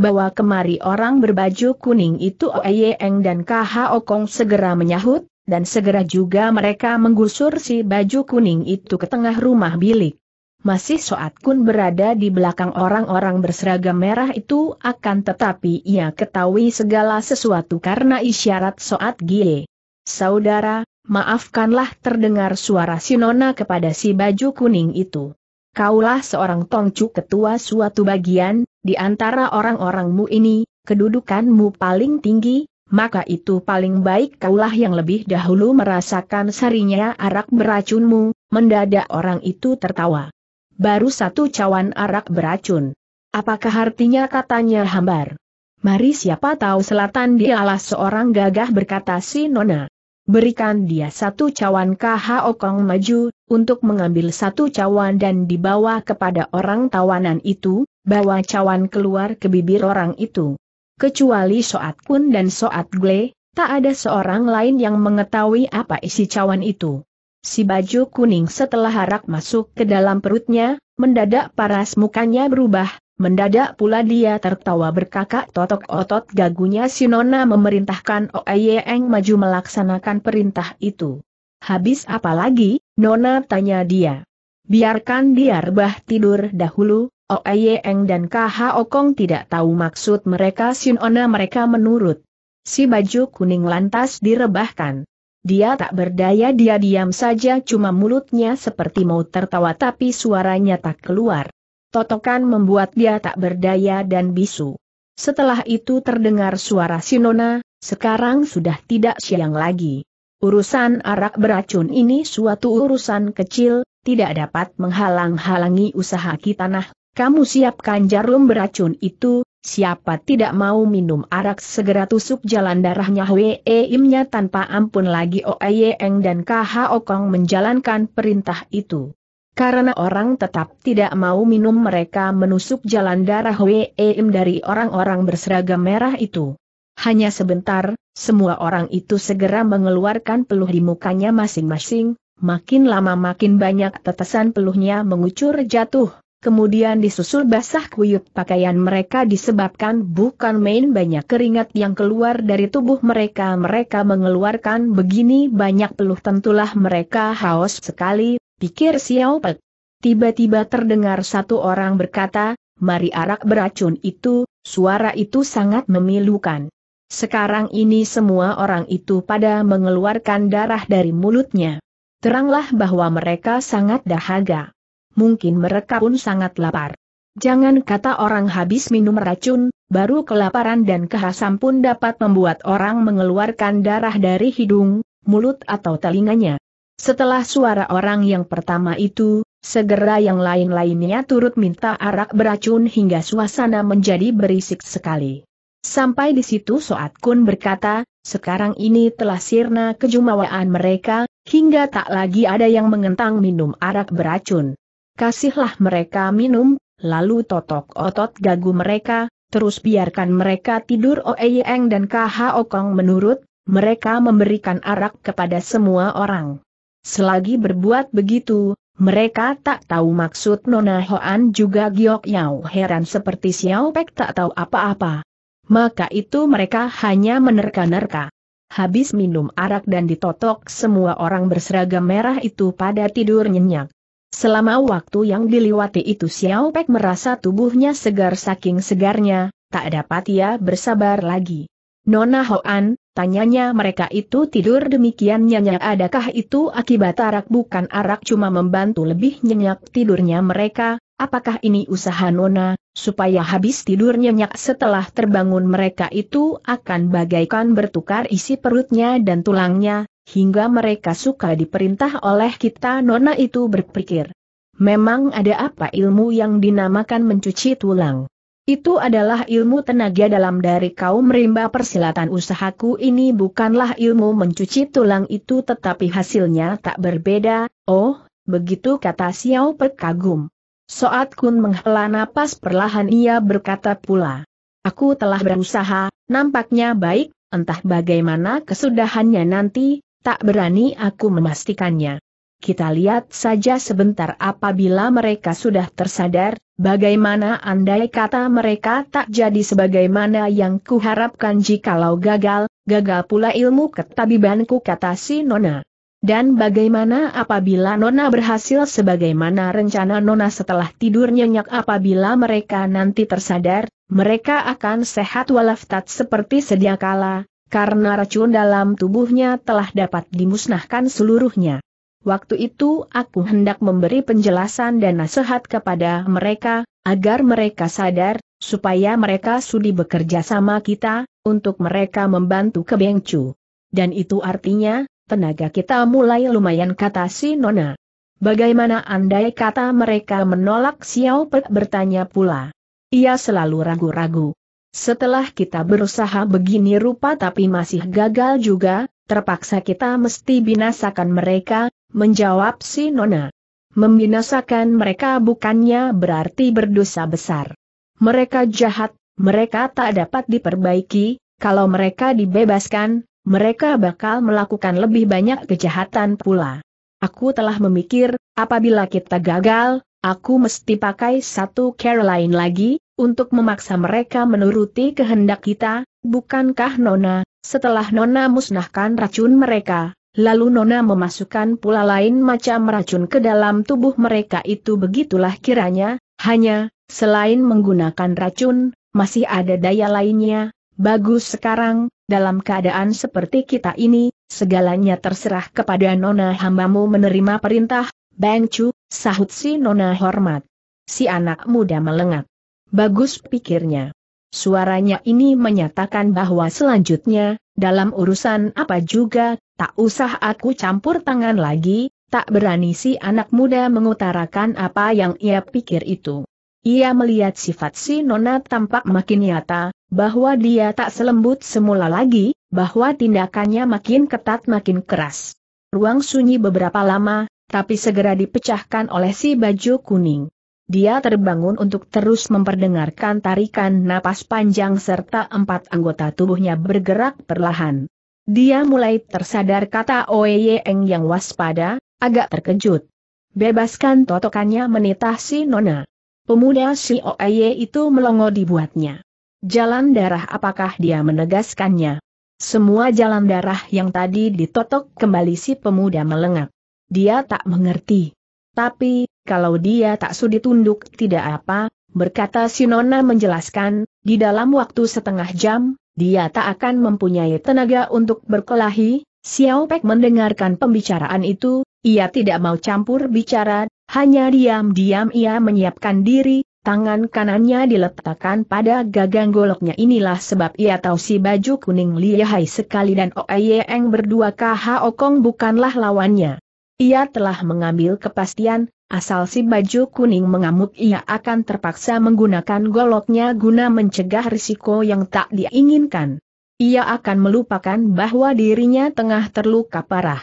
A: bawa kemari orang berbaju kuning itu Oeyeng dan KH Okong segera menyahut, dan segera juga mereka menggusur si baju kuning itu ke tengah rumah bilik. Masih Soat Kun berada di belakang orang-orang berseragam merah itu akan tetapi ia ketahui segala sesuatu karena isyarat Soat Gie. Saudara, maafkanlah terdengar suara Sinona kepada si baju kuning itu. Kaulah seorang tongcu ketua suatu bagian, di antara orang-orangmu ini, kedudukanmu paling tinggi, maka itu paling baik kaulah yang lebih dahulu merasakan sarinya arak beracunmu, mendadak orang itu tertawa. Baru satu cawan arak beracun. Apakah artinya katanya hambar? Mari siapa tahu selatan dialah seorang gagah berkata si Nona. Berikan dia satu cawan KHO Kong maju, untuk mengambil satu cawan dan dibawa kepada orang tawanan itu, bawa cawan keluar ke bibir orang itu. Kecuali Soat Kun dan Soat Gle, tak ada seorang lain yang mengetahui apa isi cawan itu. Si baju kuning setelah harak masuk ke dalam perutnya, mendadak paras mukanya berubah, mendadak pula dia tertawa berkakak totok otot gagunya si Nona memerintahkan Oeyeng maju melaksanakan perintah itu. Habis apalagi? lagi? Nona tanya dia. Biarkan dia rebah tidur dahulu, Oeyeng oh dan KH Okong tidak tahu maksud mereka Sinona mereka menurut. Si baju kuning lantas direbahkan. Dia tak berdaya dia diam saja cuma mulutnya seperti mau tertawa tapi suaranya tak keluar. Totokan membuat dia tak berdaya dan bisu. Setelah itu terdengar suara Sinona, sekarang sudah tidak siang lagi. Urusan arak beracun ini suatu urusan kecil, tidak dapat menghalang-halangi usaha kita nah. Kamu siapkan jarum beracun itu, siapa tidak mau minum arak segera tusuk jalan darahnya Hwe Imnya tanpa ampun lagi e Eng dan KH Okong menjalankan perintah itu. Karena orang tetap tidak mau minum mereka menusuk jalan darah Hwe Im dari orang-orang berseragam merah itu. Hanya sebentar, semua orang itu segera mengeluarkan peluh di mukanya masing-masing, makin lama makin banyak tetesan peluhnya mengucur jatuh, kemudian disusul basah kuyup pakaian mereka disebabkan bukan main banyak keringat yang keluar dari tubuh mereka. Mereka mengeluarkan begini banyak peluh tentulah mereka haus sekali, pikir Xiao Pek. Tiba-tiba terdengar satu orang berkata, mari arak beracun itu, suara itu sangat memilukan. Sekarang ini semua orang itu pada mengeluarkan darah dari mulutnya. Teranglah bahwa mereka sangat dahaga. Mungkin mereka pun sangat lapar. Jangan kata orang habis minum racun, baru kelaparan dan kehasam pun dapat membuat orang mengeluarkan darah dari hidung, mulut atau telinganya. Setelah suara orang yang pertama itu, segera yang lain-lainnya turut minta arak beracun hingga suasana menjadi berisik sekali. Sampai di situ Soat Kun berkata, sekarang ini telah sirna kejumawaan mereka, hingga tak lagi ada yang mengentang minum arak beracun. Kasihlah mereka minum, lalu totok otot gagu mereka, terus biarkan mereka tidur Oeyeng dan KH Okong menurut, mereka memberikan arak kepada semua orang. Selagi berbuat begitu, mereka tak tahu maksud Nona Hoan juga Giok Yao heran seperti Xiao Pek tak tahu apa-apa maka itu mereka hanya menerka-nerka. Habis minum arak dan ditotok semua orang berseragam merah itu pada tidur nyenyak. Selama waktu yang diliwati itu Xiao Pek merasa tubuhnya segar saking segarnya, tak dapat ia bersabar lagi. Nona Hoan, tanyanya mereka itu tidur demikian nyenyak adakah itu akibat arak bukan arak cuma membantu lebih nyenyak tidurnya mereka, apakah ini usaha Nona, supaya habis tidur nyenyak setelah terbangun mereka itu akan bagaikan bertukar isi perutnya dan tulangnya, hingga mereka suka diperintah oleh kita nona itu berpikir. Memang ada apa ilmu yang dinamakan mencuci tulang? Itu adalah ilmu tenaga dalam dari kaum rimba persilatan usahaku ini bukanlah ilmu mencuci tulang itu tetapi hasilnya tak berbeda, oh, begitu kata Xiao Pekagum. Soat Kun menghela napas perlahan ia berkata pula. Aku telah berusaha, nampaknya baik, entah bagaimana kesudahannya nanti, tak berani aku memastikannya. Kita lihat saja sebentar apabila mereka sudah tersadar, bagaimana andai kata mereka tak jadi sebagaimana yang kuharapkan jikalau gagal, gagal pula ilmu ketabibanku kata si Nona. Dan bagaimana apabila Nona berhasil sebagaimana rencana Nona setelah tidur nyenyak apabila mereka nanti tersadar, mereka akan sehat walafat seperti sedia kala, karena racun dalam tubuhnya telah dapat dimusnahkan seluruhnya. Waktu itu aku hendak memberi penjelasan dan nasihat kepada mereka, agar mereka sadar, supaya mereka sudi bekerja sama kita, untuk mereka membantu ke Bengcu. Dan itu artinya, Tenaga kita mulai lumayan kata si Nona. Bagaimana andai kata mereka menolak Xiao Pe bertanya pula. Ia selalu ragu-ragu. Setelah kita berusaha begini rupa tapi masih gagal juga, terpaksa kita mesti binasakan mereka, menjawab si Nona. Membinasakan mereka bukannya berarti berdosa besar. Mereka jahat, mereka tak dapat diperbaiki, kalau mereka dibebaskan, mereka bakal melakukan lebih banyak kejahatan pula. Aku telah memikir, apabila kita gagal, aku mesti pakai satu care lain lagi, untuk memaksa mereka menuruti kehendak kita, bukankah Nona, setelah Nona musnahkan racun mereka, lalu Nona memasukkan pula lain macam racun ke dalam tubuh mereka itu begitulah kiranya, hanya, selain menggunakan racun, masih ada daya lainnya, bagus sekarang, dalam keadaan seperti kita ini, segalanya terserah kepada nona hambamu menerima perintah, Bang Chu, sahut si nona hormat. Si anak muda melengat. Bagus pikirnya. Suaranya ini menyatakan bahwa selanjutnya, dalam urusan apa juga, tak usah aku campur tangan lagi, tak berani si anak muda mengutarakan apa yang ia pikir itu. Ia melihat sifat si Nona tampak makin nyata, bahwa dia tak selembut semula lagi, bahwa tindakannya makin ketat makin keras. Ruang sunyi beberapa lama, tapi segera dipecahkan oleh si baju kuning. Dia terbangun untuk terus memperdengarkan tarikan napas panjang serta empat anggota tubuhnya bergerak perlahan. Dia mulai tersadar kata Oye yang waspada, agak terkejut. Bebaskan totokannya menitah si Nona. Pemuda si Oye itu melongo dibuatnya. Jalan darah apakah dia menegaskannya? Semua jalan darah yang tadi ditotok kembali si pemuda melengak. Dia tak mengerti. Tapi, kalau dia tak sudi tunduk tidak apa, berkata si Nona menjelaskan, di dalam waktu setengah jam, dia tak akan mempunyai tenaga untuk berkelahi, Xiao Pek mendengarkan pembicaraan itu, ia tidak mau campur bicara, hanya diam-diam ia menyiapkan diri, tangan kanannya diletakkan pada gagang goloknya inilah sebab ia tahu si baju kuning lihai sekali dan Oeyeng berdua KH Okong bukanlah lawannya. Ia telah mengambil kepastian, asal si baju kuning mengamuk ia akan terpaksa menggunakan goloknya guna mencegah risiko yang tak diinginkan. Ia akan melupakan bahwa dirinya tengah terluka parah.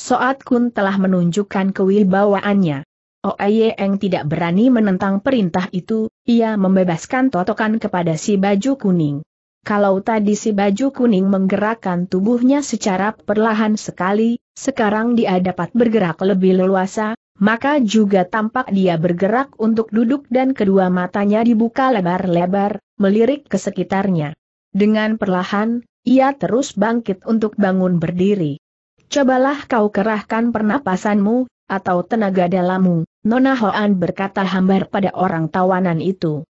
A: Soat Kun telah menunjukkan kewibawaannya. Oeyeng oh, tidak berani menentang perintah itu, ia membebaskan totokan kepada si baju kuning. Kalau tadi si baju kuning menggerakkan tubuhnya secara perlahan sekali, sekarang dia dapat bergerak lebih leluasa, maka juga tampak dia bergerak untuk duduk dan kedua matanya dibuka lebar-lebar, melirik ke sekitarnya. Dengan perlahan, ia terus bangkit untuk bangun berdiri. Cobalah kau kerahkan pernapasanmu, atau tenaga dalammu, Nona Hoan berkata hambar pada orang tawanan itu.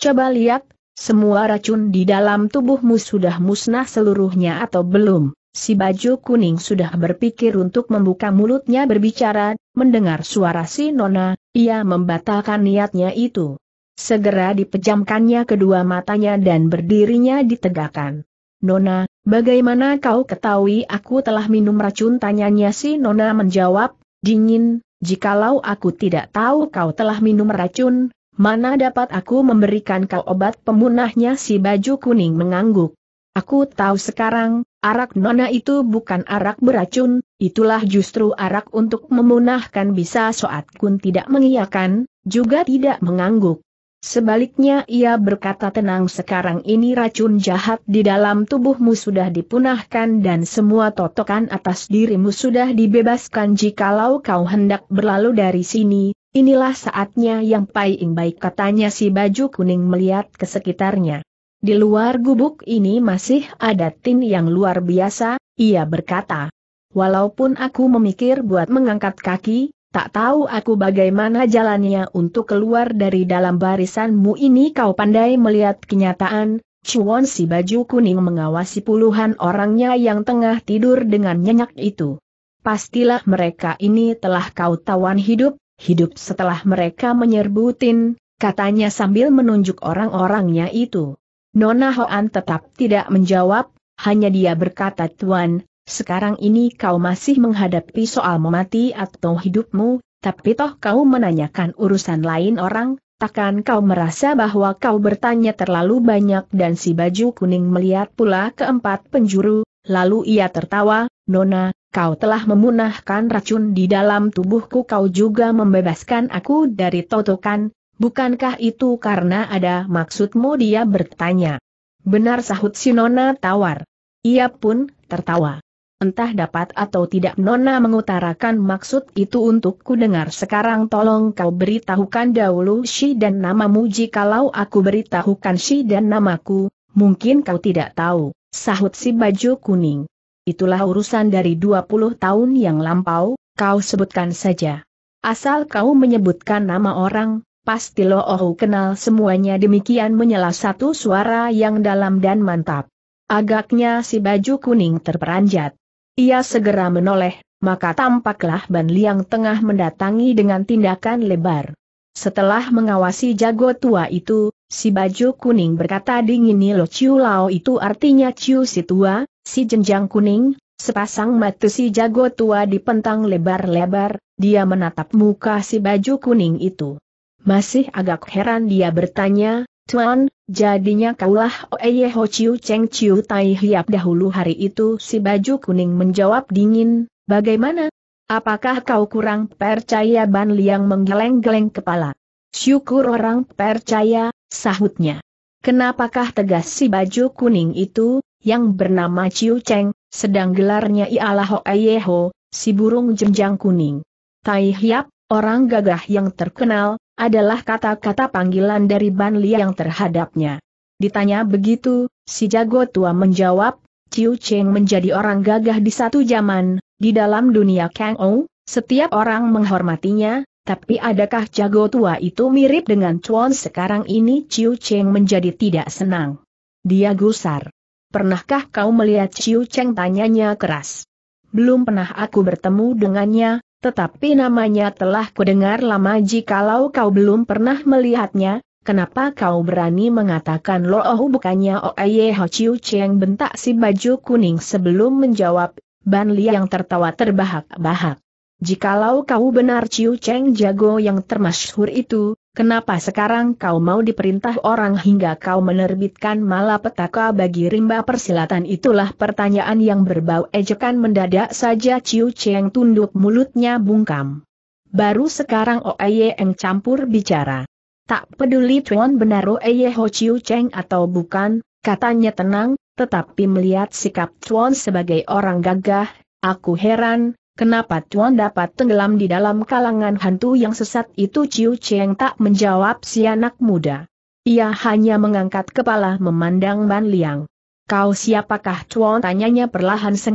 A: Coba lihat, semua racun di dalam tubuhmu sudah musnah seluruhnya atau belum. Si baju kuning sudah berpikir untuk membuka mulutnya berbicara, mendengar suara si Nona, ia membatalkan niatnya itu. Segera dipejamkannya kedua matanya dan berdirinya ditegakkan. Nona, bagaimana kau ketahui aku telah minum racun? Tanyanya si Nona menjawab, dingin, jikalau aku tidak tahu kau telah minum racun, mana dapat aku memberikan kau obat pemunahnya si baju kuning mengangguk. Aku tahu sekarang, arak nona itu bukan arak beracun, itulah justru arak untuk memunahkan bisa soat kun tidak mengiyakan, juga tidak mengangguk. Sebaliknya ia berkata tenang sekarang ini racun jahat di dalam tubuhmu sudah dipunahkan dan semua totokan atas dirimu sudah dibebaskan jikalau kau hendak berlalu dari sini, inilah saatnya yang paling baik katanya si baju kuning melihat ke sekitarnya. Di luar gubuk ini masih ada tin yang luar biasa, ia berkata. Walaupun aku memikir buat mengangkat kaki, Tak tahu aku bagaimana jalannya untuk keluar dari dalam barisanmu ini kau pandai melihat kenyataan, Chuan si baju kuning mengawasi puluhan orangnya yang tengah tidur dengan nyenyak itu. Pastilah mereka ini telah kau tawan hidup, hidup setelah mereka menyerbutin, katanya sambil menunjuk orang-orangnya itu. Nona Hoan tetap tidak menjawab, hanya dia berkata Tuan, sekarang ini kau masih menghadapi soal memati atau hidupmu, tapi toh kau menanyakan urusan lain orang, takkan kau merasa bahwa kau bertanya terlalu banyak dan si baju kuning melihat pula keempat penjuru, lalu ia tertawa, Nona, kau telah memunahkan racun di dalam tubuhku kau juga membebaskan aku dari totokan, bukankah itu karena ada maksudmu dia bertanya. Benar sahut si Nona tawar. Ia pun tertawa. Entah dapat atau tidak Nona mengutarakan maksud itu untuk ku dengar sekarang tolong kau beritahukan dahulu si dan namamu jikalau aku beritahukan si dan namaku, mungkin kau tidak tahu, sahut si baju kuning. Itulah urusan dari 20 tahun yang lampau, kau sebutkan saja. Asal kau menyebutkan nama orang, pasti lo oh kenal semuanya demikian menyela satu suara yang dalam dan mantap. Agaknya si baju kuning terperanjat. Ia segera menoleh, maka tampaklah Ban Liang tengah mendatangi dengan tindakan lebar. Setelah mengawasi jago tua itu, si baju kuning berkata dingin lo Ciu Lao itu artinya Ciu si tua, si jenjang kuning, sepasang mata si jago tua dipentang lebar-lebar, dia menatap muka si baju kuning itu. Masih agak heran dia bertanya, Tuan, jadinya kaulah Oeye Ho Chiu Cheng Chiu Tai Hiap dahulu hari itu si baju kuning menjawab dingin, bagaimana? Apakah kau kurang percaya Ban Liang menggeleng-geleng kepala? Syukur orang percaya, sahutnya. Kenapakah tegas si baju kuning itu, yang bernama Chiu Cheng, sedang gelarnya ialah Oeye Ho, si burung jenjang kuning. Tai Hiap, orang gagah yang terkenal, adalah kata-kata panggilan dari Ban Liang terhadapnya. Ditanya begitu, si jago tua menjawab, Ciu Cheng menjadi orang gagah di satu zaman, di dalam dunia Kang Ou, setiap orang menghormatinya, tapi adakah jago tua itu mirip dengan Chuan sekarang ini Ciu Cheng menjadi tidak senang. Dia gusar. Pernahkah kau melihat Ciu Cheng tanyanya keras? Belum pernah aku bertemu dengannya, tetapi namanya telah kudengar lama jikalau kau belum pernah melihatnya, kenapa kau berani mengatakan lo oh bukannya Oye Ho Chiu Cheng bentak si baju kuning sebelum menjawab, Ban Li yang tertawa terbahak-bahak. Jikalau kau benar Chiu Cheng jago yang termasyhur itu, Kenapa sekarang kau mau diperintah orang hingga kau menerbitkan malapetaka bagi rimba persilatan itulah pertanyaan yang berbau ejekan mendadak saja Ciu Cheng tunduk mulutnya bungkam. Baru sekarang Oeye Eng campur bicara. Tak peduli Tuan benar Oeye Ho Ciu Cheng atau bukan, katanya tenang, tetapi melihat sikap Tuan sebagai orang gagah, aku heran, Kenapa Tuan dapat tenggelam di dalam kalangan hantu yang sesat itu Ciu Cheng tak menjawab si anak muda. Ia hanya mengangkat kepala memandang Ban Liang. Kau siapakah Tuan tanyanya perlahan Seng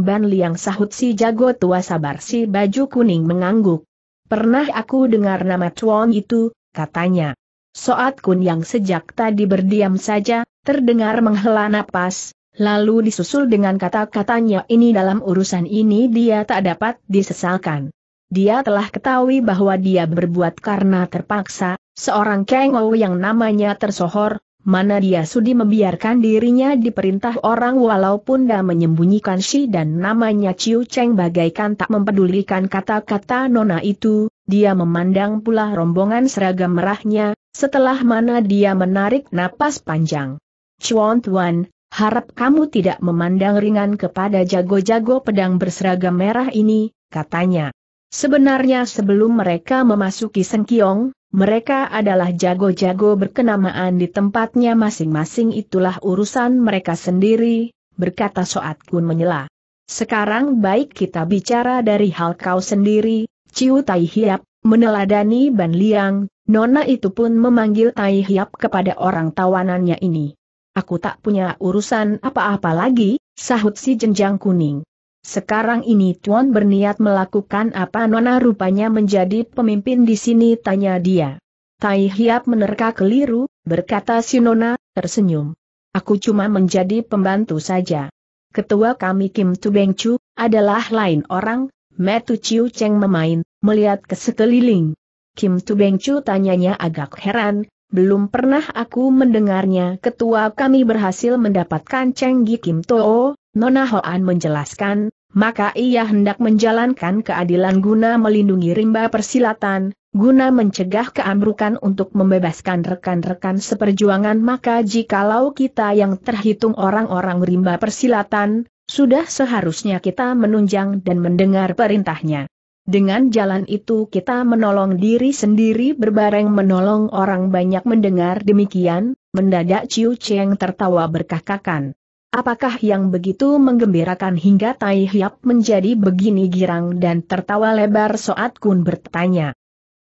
A: Ban Liang sahut si jago tua sabar si baju kuning mengangguk. Pernah aku dengar nama Tuan itu, katanya. Soat Kun yang sejak tadi berdiam saja, terdengar menghela napas, lalu disusul dengan kata-katanya ini dalam urusan ini dia tak dapat disesalkan. Dia telah ketahui bahwa dia berbuat karena terpaksa, seorang kengou yang namanya tersohor, mana dia sudi membiarkan dirinya diperintah orang walaupun dia menyembunyikan si dan namanya Ciu Cheng bagaikan tak mempedulikan kata-kata nona itu, dia memandang pula rombongan seragam merahnya, setelah mana dia menarik napas panjang. Chuan Tuan, Harap kamu tidak memandang ringan kepada jago-jago pedang berseragam merah ini, katanya. Sebenarnya sebelum mereka memasuki Sengkiong, mereka adalah jago-jago berkenamaan di tempatnya masing-masing itulah urusan mereka sendiri, berkata Soat Kun menyela. Sekarang baik kita bicara dari hal kau sendiri, Ciu Tai Hiap, meneladani Ban Liang, Nona itu pun memanggil Tai Hiap kepada orang tawanannya ini. Aku tak punya urusan apa-apa lagi, sahut si jenjang kuning. Sekarang ini Tuan berniat melakukan apa Nona rupanya menjadi pemimpin di sini tanya dia. Tai Hiap menerka keliru, berkata si Nona, tersenyum. Aku cuma menjadi pembantu saja. Ketua kami Kim Tu Beng Chu, adalah lain orang, Metu Chiu Cheng memain, melihat ke sekeliling. Kim Tu Beng Chu tanyanya agak heran, belum pernah aku mendengarnya ketua kami berhasil mendapatkan Cheng Gi Kim Too, Nona Hoan menjelaskan, maka ia hendak menjalankan keadilan guna melindungi rimba persilatan, guna mencegah keambrukan untuk membebaskan rekan-rekan seperjuangan maka jikalau kita yang terhitung orang-orang rimba persilatan, sudah seharusnya kita menunjang dan mendengar perintahnya. Dengan jalan itu kita menolong diri sendiri berbareng menolong orang banyak mendengar demikian, mendadak Ciu Cheng tertawa berkakakan. Apakah yang begitu menggembirakan hingga Tai Hiap menjadi begini girang dan tertawa lebar Soat Kun bertanya.